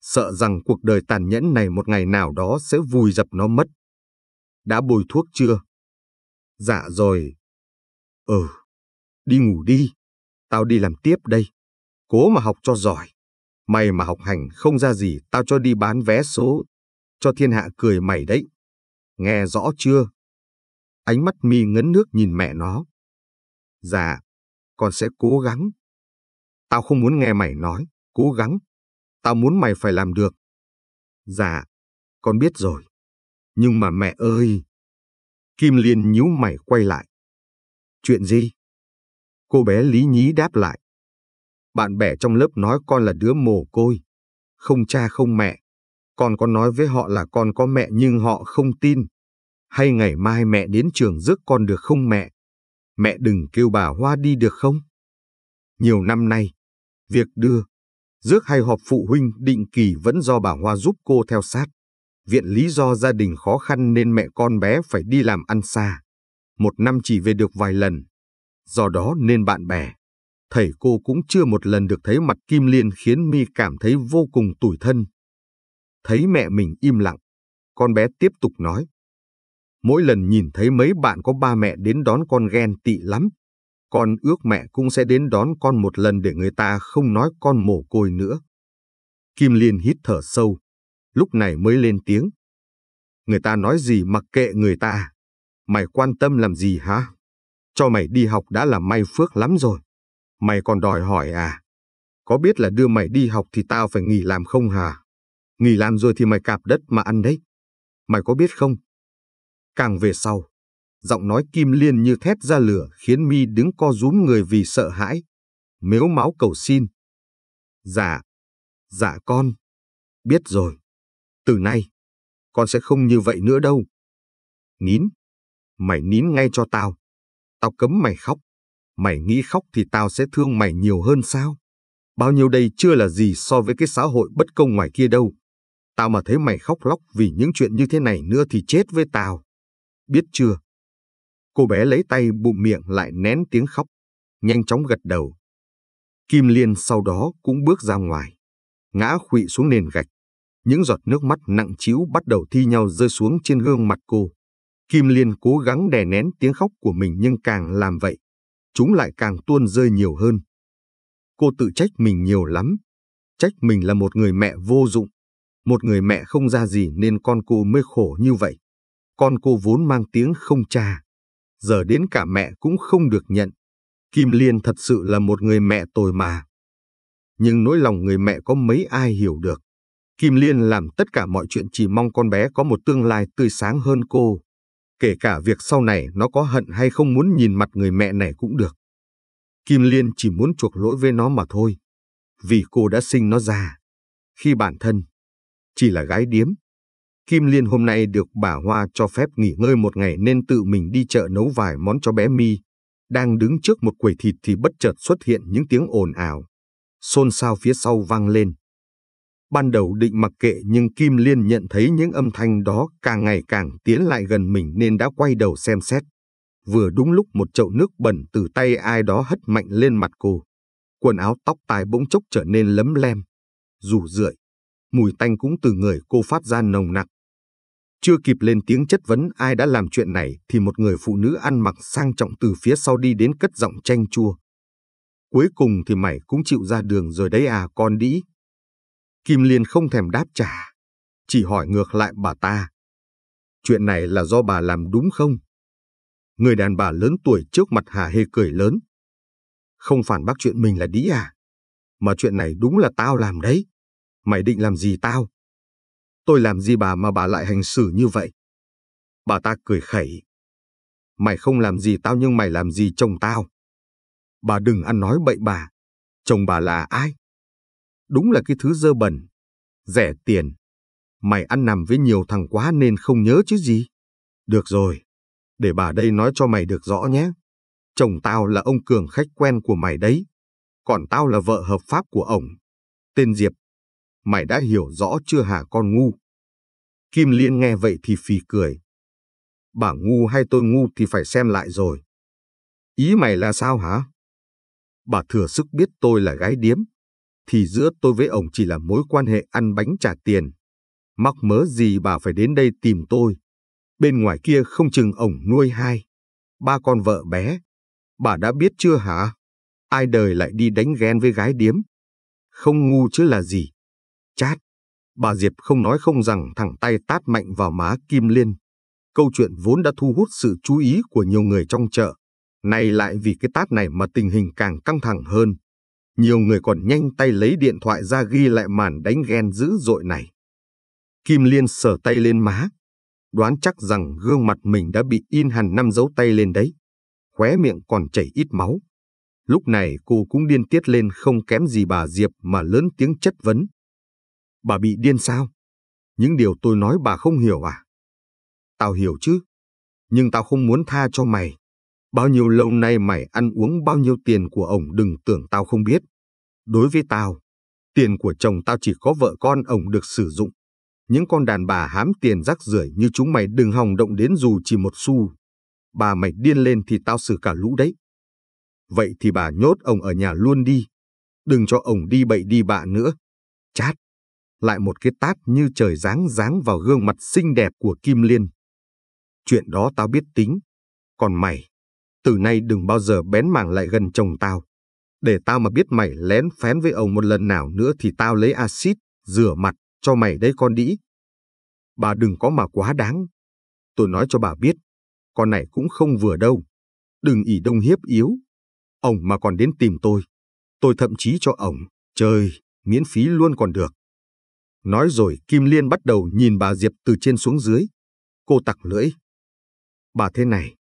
sợ rằng cuộc đời tàn nhẫn này một ngày nào đó sẽ vùi dập nó mất. Đã bôi thuốc chưa? Dạ rồi. Ừ, đi ngủ đi. Tao đi làm tiếp đây. Cố mà học cho giỏi. Mày mà học hành không ra gì tao cho đi bán vé số. Cho thiên hạ cười mày đấy. Nghe rõ chưa? ánh mắt mi ngấn nước nhìn mẹ nó. Dạ, con sẽ cố gắng. Tao không muốn nghe mày nói, cố gắng. Tao muốn mày phải làm được. Dạ, con biết rồi. Nhưng mà mẹ ơi! Kim Liên nhíu mày quay lại. Chuyện gì? Cô bé Lý Nhí đáp lại. Bạn bè trong lớp nói con là đứa mồ côi. Không cha không mẹ. Con có nói với họ là con có mẹ nhưng họ không tin. Hay ngày mai mẹ đến trường rước con được không mẹ? Mẹ đừng kêu bà Hoa đi được không? Nhiều năm nay, việc đưa, rước hay họp phụ huynh định kỳ vẫn do bà Hoa giúp cô theo sát. Viện lý do gia đình khó khăn nên mẹ con bé phải đi làm ăn xa. Một năm chỉ về được vài lần. Do đó nên bạn bè, thầy cô cũng chưa một lần được thấy mặt Kim Liên khiến mi cảm thấy vô cùng tủi thân. Thấy mẹ mình im lặng, con bé tiếp tục nói. Mỗi lần nhìn thấy mấy bạn có ba mẹ đến đón con ghen tị lắm. Con ước mẹ cũng sẽ đến đón con một lần để người ta không nói con mồ côi nữa. Kim Liên hít thở sâu, lúc này mới lên tiếng. Người ta nói gì mặc kệ người ta. À? Mày quan tâm làm gì hả? Cho mày đi học đã là may phước lắm rồi. Mày còn đòi hỏi à? Có biết là đưa mày đi học thì tao phải nghỉ làm không hả? Nghỉ làm rồi thì mày cạp đất mà ăn đấy. Mày có biết không, Càng về sau, giọng nói kim liên như thét ra lửa khiến mi đứng co rúm người vì sợ hãi, mếu máu cầu xin. Dạ, dạ con, biết rồi, từ nay, con sẽ không như vậy nữa đâu. Nín, mày nín ngay cho tao, tao cấm mày khóc, mày nghĩ khóc thì tao sẽ thương mày nhiều hơn sao? Bao nhiêu đây chưa là gì so với cái xã hội bất công ngoài kia đâu. Tao mà thấy mày khóc lóc vì những chuyện như thế này nữa thì chết với tao biết chưa? Cô bé lấy tay bụm miệng lại nén tiếng khóc, nhanh chóng gật đầu. Kim Liên sau đó cũng bước ra ngoài, ngã khuỵu xuống nền gạch. Những giọt nước mắt nặng trĩu bắt đầu thi nhau rơi xuống trên gương mặt cô. Kim Liên cố gắng đè nén tiếng khóc của mình nhưng càng làm vậy, chúng lại càng tuôn rơi nhiều hơn. Cô tự trách mình nhiều lắm, trách mình là một người mẹ vô dụng, một người mẹ không ra gì nên con cô mới khổ như vậy con cô vốn mang tiếng không cha, giờ đến cả mẹ cũng không được nhận. Kim Liên thật sự là một người mẹ tồi mà. Nhưng nỗi lòng người mẹ có mấy ai hiểu được. Kim Liên làm tất cả mọi chuyện chỉ mong con bé có một tương lai tươi sáng hơn cô. Kể cả việc sau này nó có hận hay không muốn nhìn mặt người mẹ này cũng được. Kim Liên chỉ muốn chuộc lỗi với nó mà thôi. Vì cô đã sinh nó ra. Khi bản thân, chỉ là gái điếm, Kim Liên hôm nay được bà Hoa cho phép nghỉ ngơi một ngày nên tự mình đi chợ nấu vài món cho bé Mi. Đang đứng trước một quầy thịt thì bất chợt xuất hiện những tiếng ồn ào. Xôn xao phía sau vang lên. Ban đầu định mặc kệ nhưng Kim Liên nhận thấy những âm thanh đó càng ngày càng tiến lại gần mình nên đã quay đầu xem xét. Vừa đúng lúc một chậu nước bẩn từ tay ai đó hất mạnh lên mặt cô. Quần áo tóc tai bỗng chốc trở nên lấm lem. Rủ rượi, mùi tanh cũng từ người cô phát ra nồng nặc. Chưa kịp lên tiếng chất vấn ai đã làm chuyện này thì một người phụ nữ ăn mặc sang trọng từ phía sau đi đến cất giọng chanh chua. Cuối cùng thì mày cũng chịu ra đường rồi đấy à con đĩ. Kim Liên không thèm đáp trả, chỉ hỏi ngược lại bà ta. Chuyện này là do bà làm đúng không? Người đàn bà lớn tuổi trước mặt Hà Hê cười lớn. Không phản bác chuyện mình là đĩ à? Mà chuyện này đúng là tao làm đấy. Mày định làm gì tao? Tôi làm gì bà mà bà lại hành xử như vậy? Bà ta cười khẩy. Mày không làm gì tao nhưng mày làm gì chồng tao? Bà đừng ăn nói bậy bà. Chồng bà là ai? Đúng là cái thứ dơ bẩn. Rẻ tiền. Mày ăn nằm với nhiều thằng quá nên không nhớ chứ gì. Được rồi. Để bà đây nói cho mày được rõ nhé. Chồng tao là ông Cường khách quen của mày đấy. Còn tao là vợ hợp pháp của ổng. Tên Diệp mày đã hiểu rõ chưa hả con ngu? Kim Liên nghe vậy thì phì cười. Bà ngu hay tôi ngu thì phải xem lại rồi. Ý mày là sao hả? Bà thừa sức biết tôi là gái điếm, thì giữa tôi với ông chỉ là mối quan hệ ăn bánh trả tiền. Mắc mớ gì bà phải đến đây tìm tôi. Bên ngoài kia không chừng ổng nuôi hai, ba con vợ bé. Bà đã biết chưa hả? Ai đời lại đi đánh ghen với gái điếm? Không ngu chứ là gì. Chát! Bà Diệp không nói không rằng thẳng tay tát mạnh vào má Kim Liên. Câu chuyện vốn đã thu hút sự chú ý của nhiều người trong chợ. Nay lại vì cái tát này mà tình hình càng căng thẳng hơn. Nhiều người còn nhanh tay lấy điện thoại ra ghi lại màn đánh ghen dữ dội này. Kim Liên sờ tay lên má. Đoán chắc rằng gương mặt mình đã bị in hẳn năm dấu tay lên đấy. Khóe miệng còn chảy ít máu. Lúc này cô cũng điên tiết lên không kém gì bà Diệp mà lớn tiếng chất vấn. Bà bị điên sao? Những điều tôi nói bà không hiểu à? Tao hiểu chứ. Nhưng tao không muốn tha cho mày. Bao nhiêu lâu nay mày ăn uống bao nhiêu tiền của ổng đừng tưởng tao không biết. Đối với tao, tiền của chồng tao chỉ có vợ con ổng được sử dụng. Những con đàn bà hám tiền rác rưởi như chúng mày đừng hòng động đến dù chỉ một xu. Bà mày điên lên thì tao xử cả lũ đấy. Vậy thì bà nhốt ông ở nhà luôn đi. Đừng cho ông đi bậy đi bạ nữa. Chát, lại một cái tát như trời giáng giáng vào gương mặt xinh đẹp của Kim Liên. Chuyện đó tao biết tính, còn mày, từ nay đừng bao giờ bén mảng lại gần chồng tao. Để tao mà biết mày lén phén với ông một lần nào nữa thì tao lấy axit rửa mặt cho mày đấy con đĩ. Bà đừng có mà quá đáng. Tôi nói cho bà biết, con này cũng không vừa đâu. Đừng ỉ đông hiếp yếu. Ông mà còn đến tìm tôi. Tôi thậm chí cho ông, trời, miễn phí luôn còn được. Nói rồi Kim Liên bắt đầu nhìn bà Diệp từ trên xuống dưới. Cô tặc lưỡi. Bà thế này,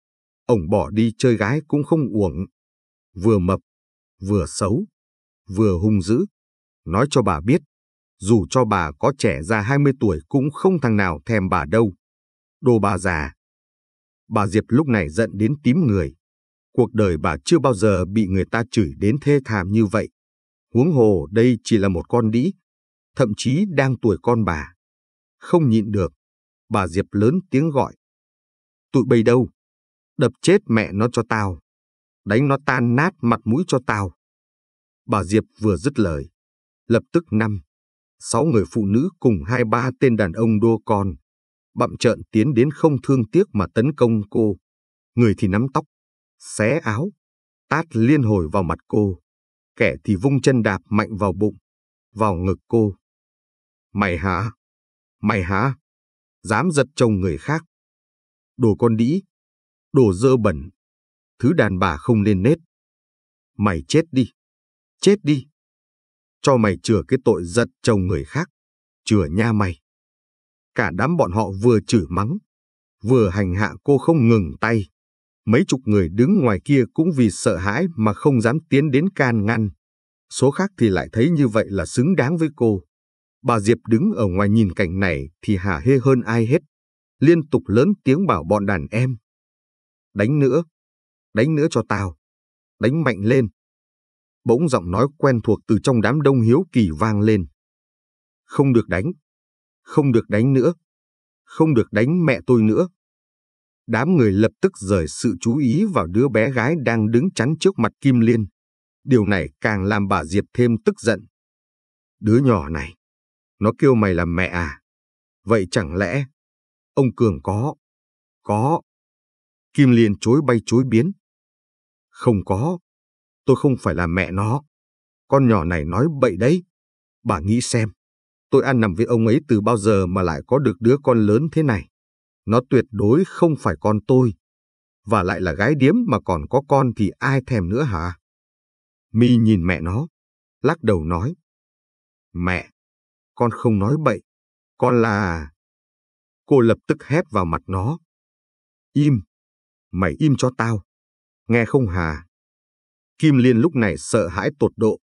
ổng bỏ đi chơi gái cũng không uổng. Vừa mập, vừa xấu, vừa hung dữ. Nói cho bà biết, dù cho bà có trẻ ra 20 tuổi cũng không thằng nào thèm bà đâu. Đồ bà già. Bà Diệp lúc này giận đến tím người. Cuộc đời bà chưa bao giờ bị người ta chửi đến thê thảm như vậy. Huống hồ đây chỉ là một con đĩ, thậm chí đang tuổi con bà. Không nhịn được, bà Diệp lớn tiếng gọi. Tụi bây đâu? Đập chết mẹ nó cho tao. Đánh nó tan nát mặt mũi cho tao. Bà Diệp vừa dứt lời. Lập tức năm, sáu người phụ nữ cùng hai ba tên đàn ông đua con. Bậm trợn tiến đến không thương tiếc mà tấn công cô. Người thì nắm tóc, xé áo, tát liên hồi vào mặt cô. Kẻ thì vung chân đạp mạnh vào bụng, vào ngực cô. Mày hả? Mày hả? Dám giật chồng người khác. Đồ con đĩ. Đồ dơ bẩn. Thứ đàn bà không nên nết. Mày chết đi. Chết đi. Cho mày chừa cái tội giật chồng người khác. Chừa nha mày. Cả đám bọn họ vừa chửi mắng. Vừa hành hạ cô không ngừng tay. Mấy chục người đứng ngoài kia cũng vì sợ hãi mà không dám tiến đến can ngăn. Số khác thì lại thấy như vậy là xứng đáng với cô. Bà Diệp đứng ở ngoài nhìn cảnh này thì hả hê hơn ai hết, liên tục lớn tiếng bảo bọn đàn em. Đánh nữa, đánh nữa cho tao, đánh mạnh lên. Bỗng giọng nói quen thuộc từ trong đám đông hiếu kỳ vang lên. Không được đánh, không được đánh nữa, không được đánh mẹ tôi nữa. Đám người lập tức rời sự chú ý vào đứa bé gái đang đứng chắn trước mặt Kim Liên. Điều này càng làm bà Diệp thêm tức giận. Đứa nhỏ này, nó kêu mày là mẹ à? Vậy chẳng lẽ? Ông Cường có. Có. Kim liền chối bay chối biến. Không có. Tôi không phải là mẹ nó. Con nhỏ này nói bậy đấy. Bà nghĩ xem. Tôi ăn nằm với ông ấy từ bao giờ mà lại có được đứa con lớn thế này. Nó tuyệt đối không phải con tôi. Và lại là gái điếm mà còn có con thì ai thèm nữa hả? Mi nhìn mẹ nó, lắc đầu nói. Mẹ, con không nói bậy, con là... Cô lập tức hét vào mặt nó. Im, mày im cho tao, nghe không hà? Kim Liên lúc này sợ hãi tột độ,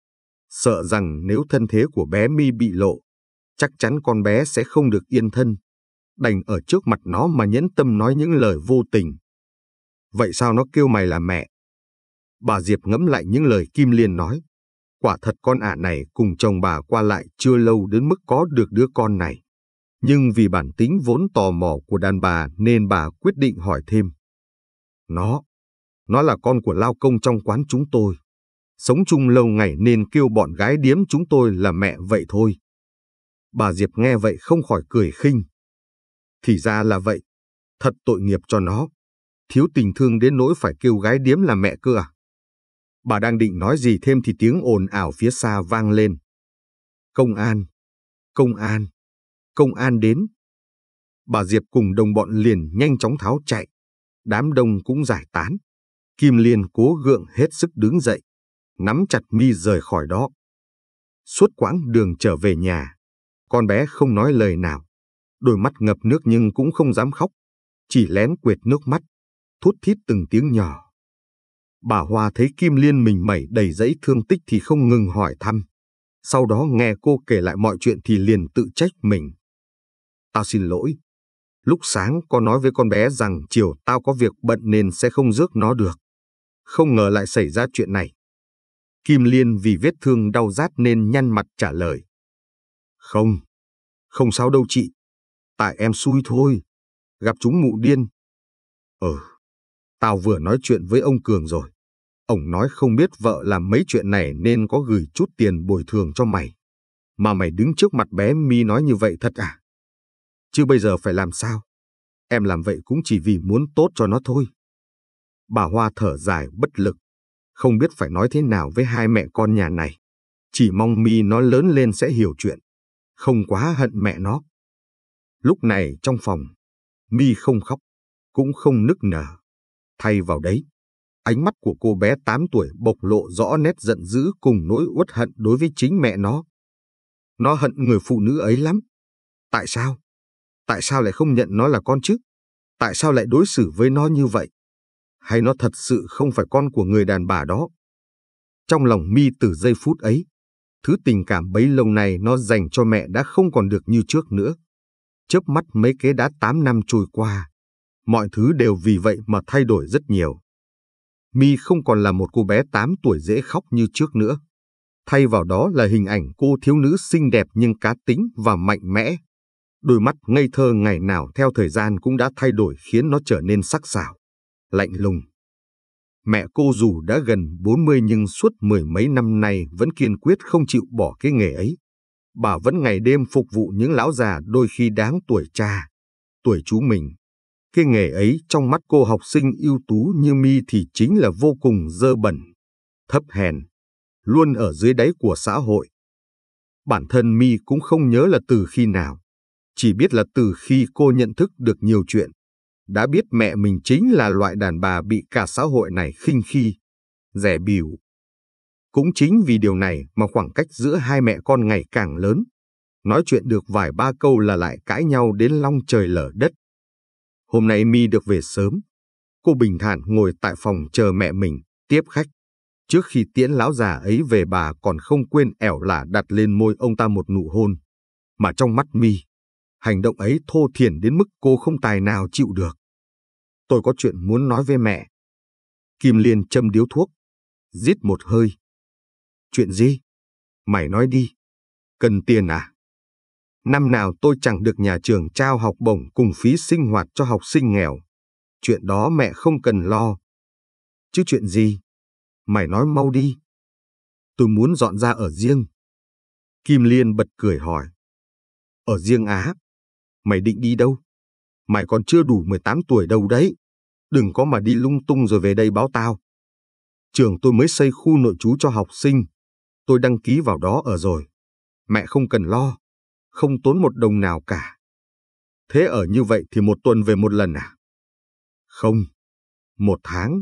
sợ rằng nếu thân thế của bé mi bị lộ, chắc chắn con bé sẽ không được yên thân, đành ở trước mặt nó mà nhẫn tâm nói những lời vô tình. Vậy sao nó kêu mày là mẹ? Bà Diệp ngẫm lại những lời Kim Liên nói, Quả thật con ả này cùng chồng bà qua lại chưa lâu đến mức có được đứa con này. Nhưng vì bản tính vốn tò mò của đàn bà nên bà quyết định hỏi thêm. Nó, nó là con của lao công trong quán chúng tôi. Sống chung lâu ngày nên kêu bọn gái điếm chúng tôi là mẹ vậy thôi. Bà Diệp nghe vậy không khỏi cười khinh. Thì ra là vậy, thật tội nghiệp cho nó. Thiếu tình thương đến nỗi phải kêu gái điếm là mẹ cơ à? Bà đang định nói gì thêm thì tiếng ồn ảo phía xa vang lên. Công an! Công an! Công an đến! Bà Diệp cùng đồng bọn liền nhanh chóng tháo chạy. Đám đông cũng giải tán. Kim Liên cố gượng hết sức đứng dậy, nắm chặt mi rời khỏi đó. Suốt quãng đường trở về nhà, con bé không nói lời nào. Đôi mắt ngập nước nhưng cũng không dám khóc, chỉ lén quệt nước mắt, thút thít từng tiếng nhỏ. Bà Hoa thấy Kim Liên mình mẩy đầy dẫy thương tích thì không ngừng hỏi thăm. Sau đó nghe cô kể lại mọi chuyện thì liền tự trách mình. Tao xin lỗi. Lúc sáng con nói với con bé rằng chiều tao có việc bận nên sẽ không rước nó được. Không ngờ lại xảy ra chuyện này. Kim Liên vì vết thương đau rát nên nhăn mặt trả lời. Không, không sao đâu chị. Tại em xui thôi. Gặp chúng mụ điên. Ờ. Tao vừa nói chuyện với ông Cường rồi. Ông nói không biết vợ làm mấy chuyện này nên có gửi chút tiền bồi thường cho mày. Mà mày đứng trước mặt bé mi nói như vậy thật à? Chứ bây giờ phải làm sao? Em làm vậy cũng chỉ vì muốn tốt cho nó thôi. Bà Hoa thở dài bất lực. Không biết phải nói thế nào với hai mẹ con nhà này. Chỉ mong mi nó lớn lên sẽ hiểu chuyện. Không quá hận mẹ nó. Lúc này trong phòng, mi không khóc, cũng không nức nở thay vào đấy. Ánh mắt của cô bé 8 tuổi bộc lộ rõ nét giận dữ cùng nỗi uất hận đối với chính mẹ nó. Nó hận người phụ nữ ấy lắm. Tại sao? Tại sao lại không nhận nó là con chứ? Tại sao lại đối xử với nó như vậy? Hay nó thật sự không phải con của người đàn bà đó? Trong lòng mi từ giây phút ấy, thứ tình cảm bấy lâu này nó dành cho mẹ đã không còn được như trước nữa. Chớp mắt mấy kế đã 8 năm trôi qua, mọi thứ đều vì vậy mà thay đổi rất nhiều. Mi không còn là một cô bé 8 tuổi dễ khóc như trước nữa. Thay vào đó là hình ảnh cô thiếu nữ xinh đẹp nhưng cá tính và mạnh mẽ. Đôi mắt ngây thơ ngày nào theo thời gian cũng đã thay đổi khiến nó trở nên sắc sảo, lạnh lùng. Mẹ cô dù đã gần 40 nhưng suốt mười mấy năm nay vẫn kiên quyết không chịu bỏ cái nghề ấy. Bà vẫn ngày đêm phục vụ những lão già đôi khi đáng tuổi cha, tuổi chú mình cái nghề ấy trong mắt cô học sinh ưu tú như mi thì chính là vô cùng dơ bẩn, thấp hèn, luôn ở dưới đáy của xã hội. Bản thân mi cũng không nhớ là từ khi nào, chỉ biết là từ khi cô nhận thức được nhiều chuyện, đã biết mẹ mình chính là loại đàn bà bị cả xã hội này khinh khi, rẻ bỉu. Cũng chính vì điều này mà khoảng cách giữa hai mẹ con ngày càng lớn, nói chuyện được vài ba câu là lại cãi nhau đến long trời lở đất. Hôm nay Mi được về sớm. Cô bình thản ngồi tại phòng chờ mẹ mình, tiếp khách. Trước khi tiễn lão già ấy về bà còn không quên ẻo là đặt lên môi ông ta một nụ hôn. Mà trong mắt Mi, hành động ấy thô thiển đến mức cô không tài nào chịu được. Tôi có chuyện muốn nói với mẹ. Kim Liên châm điếu thuốc, rít một hơi. Chuyện gì? Mày nói đi. Cần tiền à? Năm nào tôi chẳng được nhà trường trao học bổng cùng phí sinh hoạt cho học sinh nghèo. Chuyện đó mẹ không cần lo. Chứ chuyện gì? Mày nói mau đi. Tôi muốn dọn ra ở riêng. Kim Liên bật cười hỏi. Ở riêng Á? Mày định đi đâu? Mày còn chưa đủ 18 tuổi đâu đấy. Đừng có mà đi lung tung rồi về đây báo tao. Trường tôi mới xây khu nội trú cho học sinh. Tôi đăng ký vào đó ở rồi. Mẹ không cần lo không tốn một đồng nào cả. Thế ở như vậy thì một tuần về một lần à? Không, một tháng.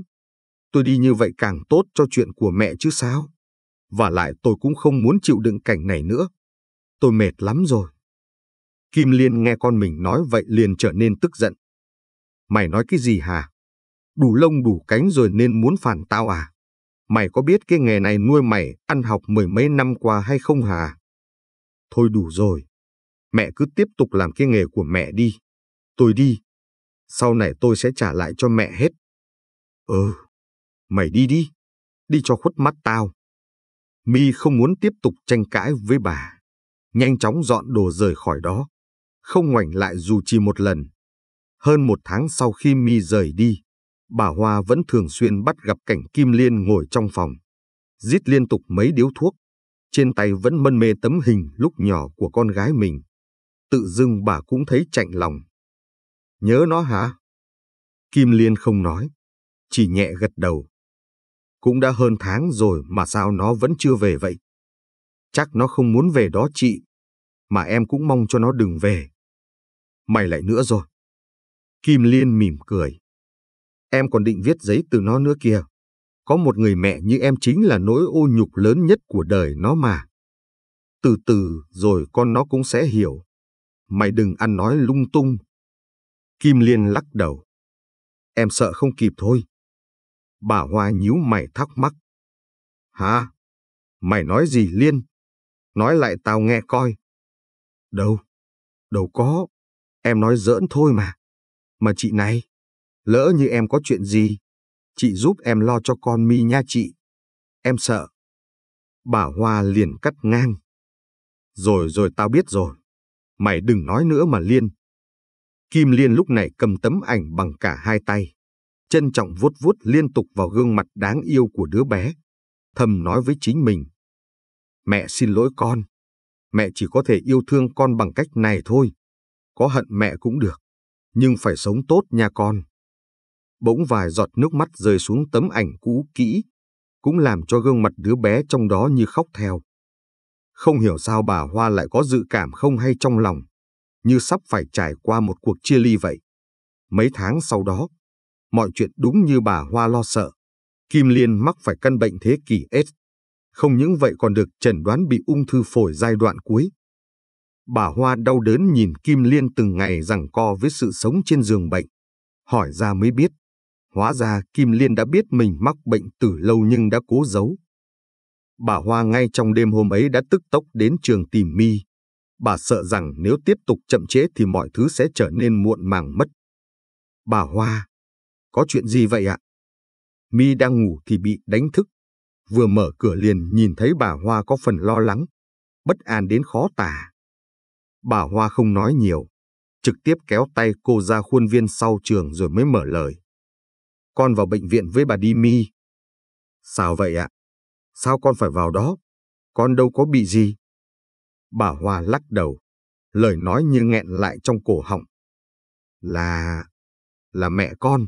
Tôi đi như vậy càng tốt cho chuyện của mẹ chứ sao. Và lại tôi cũng không muốn chịu đựng cảnh này nữa. Tôi mệt lắm rồi. Kim Liên nghe con mình nói vậy liền trở nên tức giận. Mày nói cái gì hả? Đủ lông đủ cánh rồi nên muốn phản tao à? Mày có biết cái nghề này nuôi mày ăn học mười mấy năm qua hay không hả? Thôi đủ rồi. Mẹ cứ tiếp tục làm cái nghề của mẹ đi. Tôi đi. Sau này tôi sẽ trả lại cho mẹ hết. Ừ, mày đi đi. Đi cho khuất mắt tao. Mi không muốn tiếp tục tranh cãi với bà. Nhanh chóng dọn đồ rời khỏi đó. Không ngoảnh lại dù chỉ một lần. Hơn một tháng sau khi Mi rời đi, bà Hoa vẫn thường xuyên bắt gặp cảnh Kim Liên ngồi trong phòng. Giết liên tục mấy điếu thuốc. Trên tay vẫn mân mê tấm hình lúc nhỏ của con gái mình tự dưng bà cũng thấy chạnh lòng. Nhớ nó hả? Kim Liên không nói, chỉ nhẹ gật đầu. Cũng đã hơn tháng rồi mà sao nó vẫn chưa về vậy? Chắc nó không muốn về đó chị, mà em cũng mong cho nó đừng về. Mày lại nữa rồi. Kim Liên mỉm cười. Em còn định viết giấy từ nó nữa kìa. Có một người mẹ như em chính là nỗi ô nhục lớn nhất của đời nó mà. Từ từ rồi con nó cũng sẽ hiểu mày đừng ăn nói lung tung. Kim Liên lắc đầu. Em sợ không kịp thôi. Bà Hoa nhíu mày thắc mắc. Hả? Mày nói gì Liên? Nói lại tao nghe coi. Đâu? Đâu có. Em nói giỡn thôi mà. Mà chị này, lỡ như em có chuyện gì, chị giúp em lo cho con mi nha chị. Em sợ. Bà Hoa liền cắt ngang. Rồi rồi tao biết rồi mày đừng nói nữa mà Liên. Kim Liên lúc này cầm tấm ảnh bằng cả hai tay, trân trọng vuốt vuốt liên tục vào gương mặt đáng yêu của đứa bé, thầm nói với chính mình. Mẹ xin lỗi con, mẹ chỉ có thể yêu thương con bằng cách này thôi, có hận mẹ cũng được, nhưng phải sống tốt nha con. Bỗng vài giọt nước mắt rơi xuống tấm ảnh cũ kỹ, cũng làm cho gương mặt đứa bé trong đó như khóc theo. Không hiểu sao bà Hoa lại có dự cảm không hay trong lòng, như sắp phải trải qua một cuộc chia ly vậy. Mấy tháng sau đó, mọi chuyện đúng như bà Hoa lo sợ. Kim Liên mắc phải căn bệnh thế kỷ S. Không những vậy còn được chẩn đoán bị ung thư phổi giai đoạn cuối. Bà Hoa đau đớn nhìn Kim Liên từng ngày rằng co với sự sống trên giường bệnh. Hỏi ra mới biết. Hóa ra Kim Liên đã biết mình mắc bệnh từ lâu nhưng đã cố giấu. Bà Hoa ngay trong đêm hôm ấy đã tức tốc đến trường tìm mi. Bà sợ rằng nếu tiếp tục chậm chế thì mọi thứ sẽ trở nên muộn màng mất. Bà Hoa, có chuyện gì vậy ạ? Mi đang ngủ thì bị đánh thức. Vừa mở cửa liền nhìn thấy bà Hoa có phần lo lắng, bất an đến khó tả. Bà Hoa không nói nhiều, trực tiếp kéo tay cô ra khuôn viên sau trường rồi mới mở lời. Con vào bệnh viện với bà đi Mi. Sao vậy ạ? Sao con phải vào đó? Con đâu có bị gì. Bà Hoa lắc đầu, lời nói như nghẹn lại trong cổ họng. Là... là mẹ con.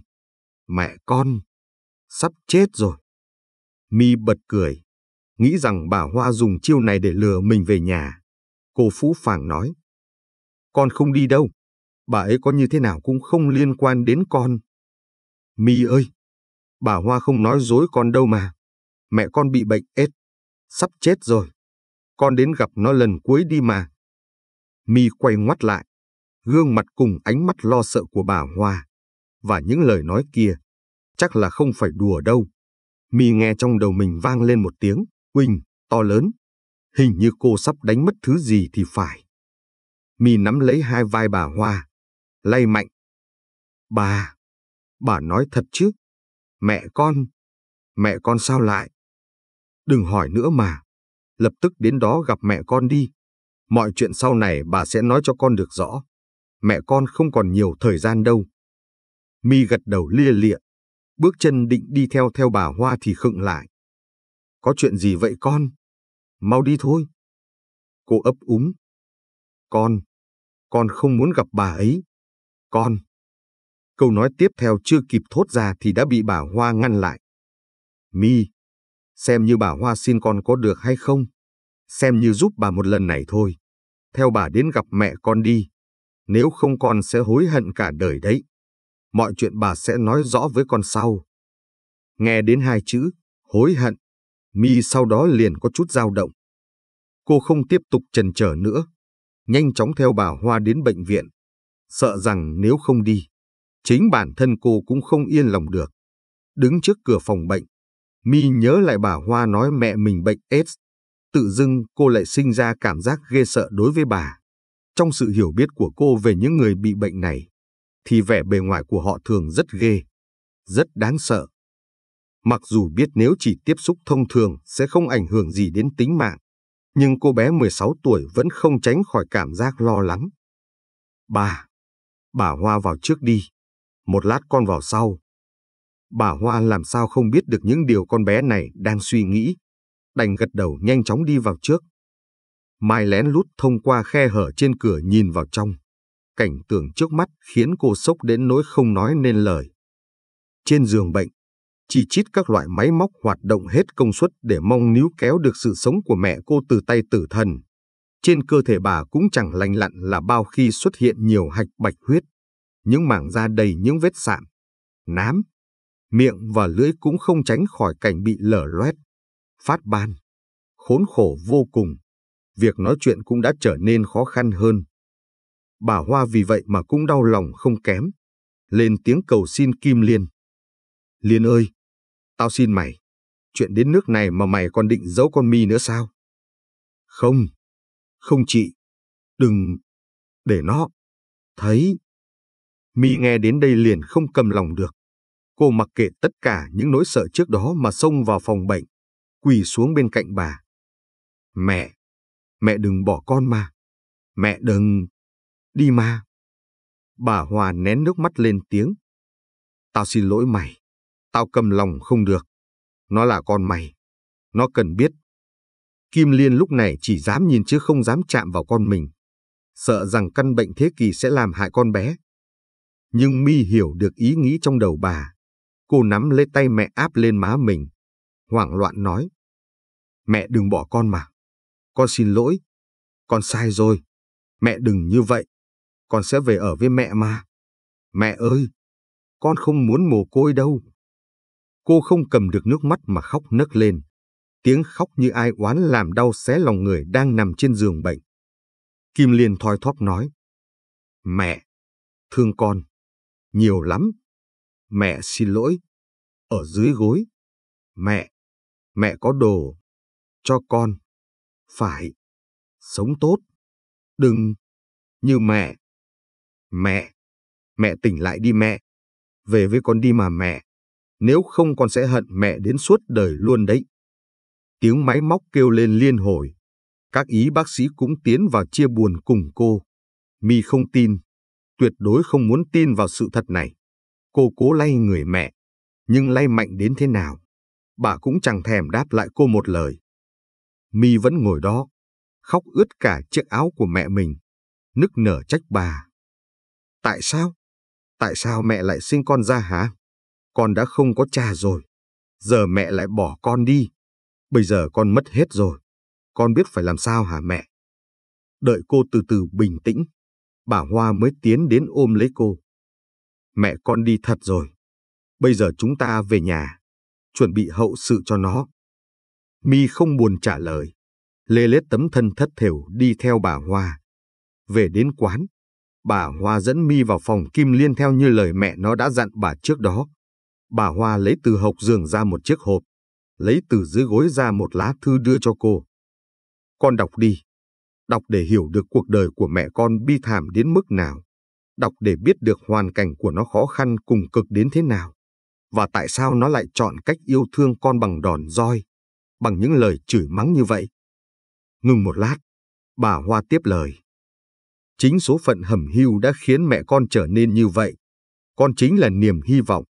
Mẹ con. Sắp chết rồi. Mi bật cười, nghĩ rằng bà Hoa dùng chiêu này để lừa mình về nhà. Cô Phú Phàng nói. Con không đi đâu. Bà ấy có như thế nào cũng không liên quan đến con. Mi ơi! Bà Hoa không nói dối con đâu mà mẹ con bị bệnh ết, sắp chết rồi. Con đến gặp nó lần cuối đi mà. Mi quay ngoắt lại, gương mặt cùng ánh mắt lo sợ của bà Hoa. Và những lời nói kia, chắc là không phải đùa đâu. Mi nghe trong đầu mình vang lên một tiếng, huỳnh, to lớn. Hình như cô sắp đánh mất thứ gì thì phải. Mi nắm lấy hai vai bà Hoa, lay mạnh. Bà, bà nói thật chứ? Mẹ con, mẹ con sao lại? Đừng hỏi nữa mà. Lập tức đến đó gặp mẹ con đi. Mọi chuyện sau này bà sẽ nói cho con được rõ. Mẹ con không còn nhiều thời gian đâu. Mi gật đầu lia lịa. Bước chân định đi theo theo bà Hoa thì khựng lại. Có chuyện gì vậy con? Mau đi thôi. Cô ấp úng. Con, con không muốn gặp bà ấy. Con. Câu nói tiếp theo chưa kịp thốt ra thì đã bị bà Hoa ngăn lại. Mi, Xem như bà Hoa xin con có được hay không? Xem như giúp bà một lần này thôi. Theo bà đến gặp mẹ con đi. Nếu không con sẽ hối hận cả đời đấy. Mọi chuyện bà sẽ nói rõ với con sau. Nghe đến hai chữ, hối hận. Mi sau đó liền có chút dao động. Cô không tiếp tục trần chờ nữa. Nhanh chóng theo bà Hoa đến bệnh viện. Sợ rằng nếu không đi, chính bản thân cô cũng không yên lòng được. Đứng trước cửa phòng bệnh, Mi nhớ lại bà Hoa nói mẹ mình bệnh AIDS. Tự dưng cô lại sinh ra cảm giác ghê sợ đối với bà. Trong sự hiểu biết của cô về những người bị bệnh này, thì vẻ bề ngoài của họ thường rất ghê, rất đáng sợ. Mặc dù biết nếu chỉ tiếp xúc thông thường sẽ không ảnh hưởng gì đến tính mạng, nhưng cô bé 16 tuổi vẫn không tránh khỏi cảm giác lo lắng. Bà, bà Hoa vào trước đi, một lát con vào sau. Bà Hoa làm sao không biết được những điều con bé này đang suy nghĩ. Đành gật đầu nhanh chóng đi vào trước. Mai lén lút thông qua khe hở trên cửa nhìn vào trong. Cảnh tượng trước mắt khiến cô sốc đến nỗi không nói nên lời. Trên giường bệnh, chỉ chít các loại máy móc hoạt động hết công suất để mong níu kéo được sự sống của mẹ cô từ tay tử thần. Trên cơ thể bà cũng chẳng lành lặn là bao khi xuất hiện nhiều hạch bạch huyết, những mảng da đầy những vết sạm, nám, miệng và lưỡi cũng không tránh khỏi cảnh bị lở loét, phát ban. Khốn khổ vô cùng, việc nói chuyện cũng đã trở nên khó khăn hơn. Bà Hoa vì vậy mà cũng đau lòng không kém, lên tiếng cầu xin Kim Liên. Liên ơi, tao xin mày, chuyện đến nước này mà mày còn định giấu con mi nữa sao? Không, không chị, đừng, để nó, thấy. Mi nghe đến đây liền không cầm lòng được, Cô mặc kệ tất cả những nỗi sợ trước đó mà xông vào phòng bệnh, quỳ xuống bên cạnh bà. Mẹ, mẹ đừng bỏ con mà. Mẹ đừng... Đi mà. Bà Hòa nén nước mắt lên tiếng. Tao xin lỗi mày. Tao cầm lòng không được. Nó là con mày. Nó cần biết. Kim Liên lúc này chỉ dám nhìn chứ không dám chạm vào con mình. Sợ rằng căn bệnh thế kỷ sẽ làm hại con bé. Nhưng Mi hiểu được ý nghĩ trong đầu bà. Cô nắm lấy tay mẹ áp lên má mình. Hoảng loạn nói. Mẹ đừng bỏ con mà. Con xin lỗi. Con sai rồi. Mẹ đừng như vậy. Con sẽ về ở với mẹ mà. Mẹ ơi! Con không muốn mồ côi đâu. Cô không cầm được nước mắt mà khóc nấc lên. Tiếng khóc như ai oán làm đau xé lòng người đang nằm trên giường bệnh. Kim Liên thoi thóp nói. Mẹ! Thương con! Nhiều lắm! Mẹ xin lỗi. Ở dưới gối. Mẹ, mẹ có đồ. Cho con. Phải. Sống tốt. Đừng. Như mẹ. Mẹ. Mẹ tỉnh lại đi mẹ. Về với con đi mà mẹ. Nếu không con sẽ hận mẹ đến suốt đời luôn đấy. Tiếng máy móc kêu lên liên hồi. Các ý bác sĩ cũng tiến vào chia buồn cùng cô. Mi không tin, tuyệt đối không muốn tin vào sự thật này. Cô cố lay người mẹ, nhưng lay mạnh đến thế nào, bà cũng chẳng thèm đáp lại cô một lời. Mi vẫn ngồi đó, khóc ướt cả chiếc áo của mẹ mình, nức nở trách bà. Tại sao? Tại sao mẹ lại sinh con ra hả? Con đã không có cha rồi, giờ mẹ lại bỏ con đi. Bây giờ con mất hết rồi, con biết phải làm sao hả mẹ? Đợi cô từ từ bình tĩnh, bà Hoa mới tiến đến ôm lấy cô mẹ con đi thật rồi. Bây giờ chúng ta về nhà, chuẩn bị hậu sự cho nó. Mi không buồn trả lời. Lê lết tấm thân thất thểu đi theo bà Hoa. Về đến quán, bà Hoa dẫn Mi vào phòng Kim Liên theo như lời mẹ nó đã dặn bà trước đó. Bà Hoa lấy từ hộc giường ra một chiếc hộp, lấy từ dưới gối ra một lá thư đưa cho cô. Con đọc đi, đọc để hiểu được cuộc đời của mẹ con bi thảm đến mức nào đọc để biết được hoàn cảnh của nó khó khăn cùng cực đến thế nào, và tại sao nó lại chọn cách yêu thương con bằng đòn roi, bằng những lời chửi mắng như vậy. Ngừng một lát, bà Hoa tiếp lời. Chính số phận hầm hưu đã khiến mẹ con trở nên như vậy. Con chính là niềm hy vọng,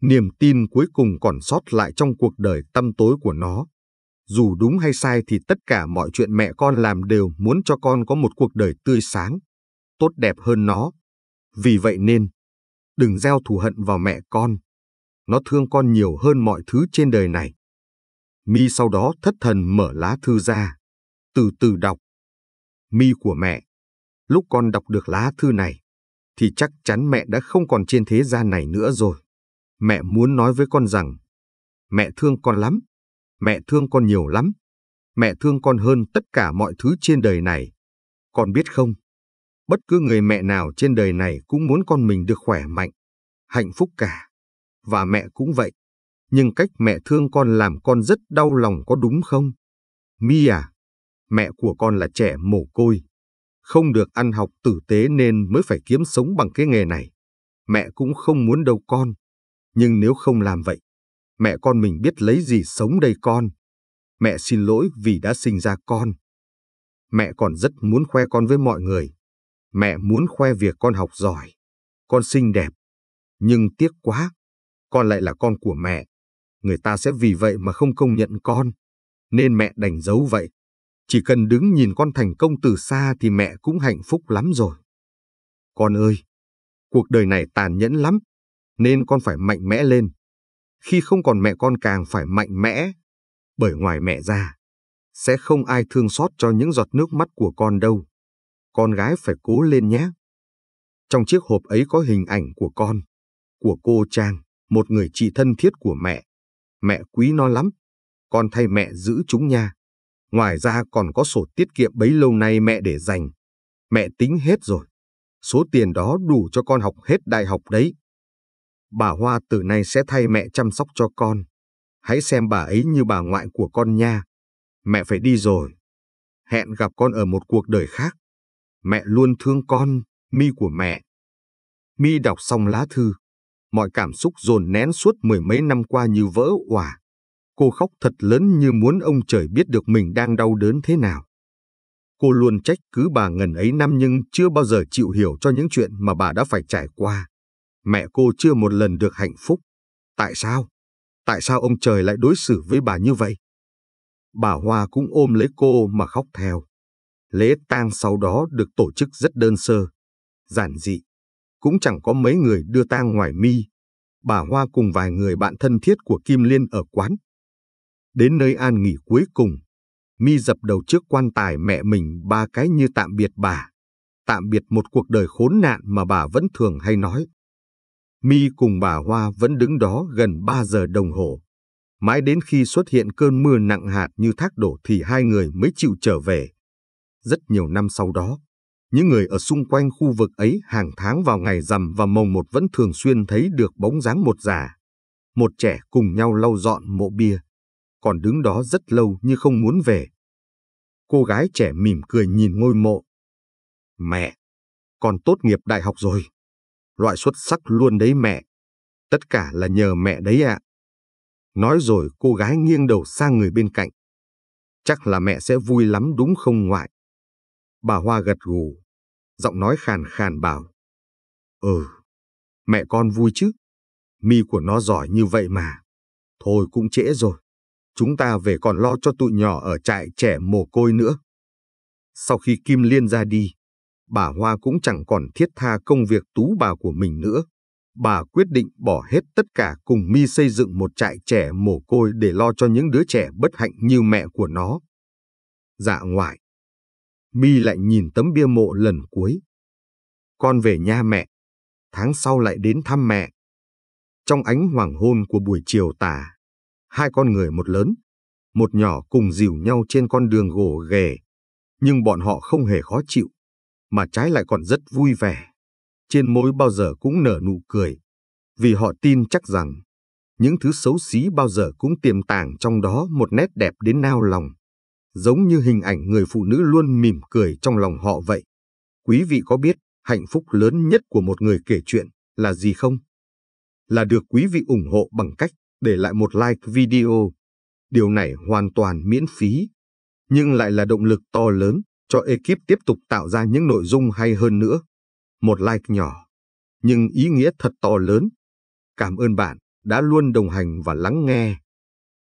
niềm tin cuối cùng còn sót lại trong cuộc đời tăm tối của nó. Dù đúng hay sai thì tất cả mọi chuyện mẹ con làm đều muốn cho con có một cuộc đời tươi sáng, tốt đẹp hơn nó vì vậy nên, đừng gieo thù hận vào mẹ con. Nó thương con nhiều hơn mọi thứ trên đời này. Mi sau đó thất thần mở lá thư ra, từ từ đọc. Mi của mẹ, lúc con đọc được lá thư này, thì chắc chắn mẹ đã không còn trên thế gian này nữa rồi. Mẹ muốn nói với con rằng, mẹ thương con lắm, mẹ thương con nhiều lắm, mẹ thương con hơn tất cả mọi thứ trên đời này. Con biết không, Bất cứ người mẹ nào trên đời này cũng muốn con mình được khỏe mạnh, hạnh phúc cả. Và mẹ cũng vậy. Nhưng cách mẹ thương con làm con rất đau lòng có đúng không? Mia, à, mẹ của con là trẻ mồ côi. Không được ăn học tử tế nên mới phải kiếm sống bằng cái nghề này. Mẹ cũng không muốn đâu con. Nhưng nếu không làm vậy, mẹ con mình biết lấy gì sống đây con. Mẹ xin lỗi vì đã sinh ra con. Mẹ còn rất muốn khoe con với mọi người. Mẹ muốn khoe việc con học giỏi, con xinh đẹp. Nhưng tiếc quá, con lại là con của mẹ. Người ta sẽ vì vậy mà không công nhận con. Nên mẹ đành giấu vậy. Chỉ cần đứng nhìn con thành công từ xa thì mẹ cũng hạnh phúc lắm rồi. Con ơi, cuộc đời này tàn nhẫn lắm, nên con phải mạnh mẽ lên. Khi không còn mẹ con càng phải mạnh mẽ, bởi ngoài mẹ ra, sẽ không ai thương xót cho những giọt nước mắt của con đâu con gái phải cố lên nhé. Trong chiếc hộp ấy có hình ảnh của con, của cô Trang, một người chị thân thiết của mẹ. Mẹ quý nó lắm, con thay mẹ giữ chúng nha. Ngoài ra còn có sổ tiết kiệm bấy lâu nay mẹ để dành. Mẹ tính hết rồi, số tiền đó đủ cho con học hết đại học đấy. Bà Hoa từ nay sẽ thay mẹ chăm sóc cho con. Hãy xem bà ấy như bà ngoại của con nha. Mẹ phải đi rồi. Hẹn gặp con ở một cuộc đời khác. Mẹ luôn thương con, mi của mẹ. Mi đọc xong lá thư, mọi cảm xúc dồn nén suốt mười mấy năm qua như vỡ òa. Cô khóc thật lớn như muốn ông trời biết được mình đang đau đớn thế nào. Cô luôn trách cứ bà ngần ấy năm nhưng chưa bao giờ chịu hiểu cho những chuyện mà bà đã phải trải qua. Mẹ cô chưa một lần được hạnh phúc. Tại sao? Tại sao ông trời lại đối xử với bà như vậy? Bà Hoa cũng ôm lấy cô mà khóc theo. Lễ tang sau đó được tổ chức rất đơn sơ, giản dị, cũng chẳng có mấy người đưa tang ngoài mi. Bà Hoa cùng vài người bạn thân thiết của Kim Liên ở quán. Đến nơi an nghỉ cuối cùng, mi dập đầu trước quan tài mẹ mình ba cái như tạm biệt bà, tạm biệt một cuộc đời khốn nạn mà bà vẫn thường hay nói. Mi cùng bà Hoa vẫn đứng đó gần 3 giờ đồng hồ. Mãi đến khi xuất hiện cơn mưa nặng hạt như thác đổ thì hai người mới chịu trở về. Rất nhiều năm sau đó, những người ở xung quanh khu vực ấy hàng tháng vào ngày rằm và mồng một vẫn thường xuyên thấy được bóng dáng một già, một trẻ cùng nhau lau dọn mộ bia, còn đứng đó rất lâu như không muốn về. Cô gái trẻ mỉm cười nhìn ngôi mộ. Mẹ, con tốt nghiệp đại học rồi. Loại xuất sắc luôn đấy mẹ. Tất cả là nhờ mẹ đấy ạ. À. Nói rồi cô gái nghiêng đầu sang người bên cạnh. Chắc là mẹ sẽ vui lắm đúng không ngoại? Bà Hoa gật gù, giọng nói khàn khàn bảo. Ừ, mẹ con vui chứ. Mi của nó giỏi như vậy mà. Thôi cũng trễ rồi. Chúng ta về còn lo cho tụi nhỏ ở trại trẻ mồ côi nữa. Sau khi Kim Liên ra đi, bà Hoa cũng chẳng còn thiết tha công việc tú bà của mình nữa. Bà quyết định bỏ hết tất cả cùng Mi xây dựng một trại trẻ mồ côi để lo cho những đứa trẻ bất hạnh như mẹ của nó. Dạ ngoại, Bi lại nhìn tấm bia mộ lần cuối. Con về nhà mẹ, tháng sau lại đến thăm mẹ. Trong ánh hoàng hôn của buổi chiều tà, hai con người một lớn, một nhỏ cùng dìu nhau trên con đường gồ ghề. Nhưng bọn họ không hề khó chịu, mà trái lại còn rất vui vẻ. Trên môi bao giờ cũng nở nụ cười, vì họ tin chắc rằng những thứ xấu xí bao giờ cũng tiềm tàng trong đó một nét đẹp đến nao lòng giống như hình ảnh người phụ nữ luôn mỉm cười trong lòng họ vậy. Quý vị có biết hạnh phúc lớn nhất của một người kể chuyện là gì không? Là được quý vị ủng hộ bằng cách để lại một like video. Điều này hoàn toàn miễn phí, nhưng lại là động lực to lớn cho ekip tiếp tục tạo ra những nội dung hay hơn nữa. Một like nhỏ, nhưng ý nghĩa thật to lớn. Cảm ơn bạn đã luôn đồng hành và lắng nghe.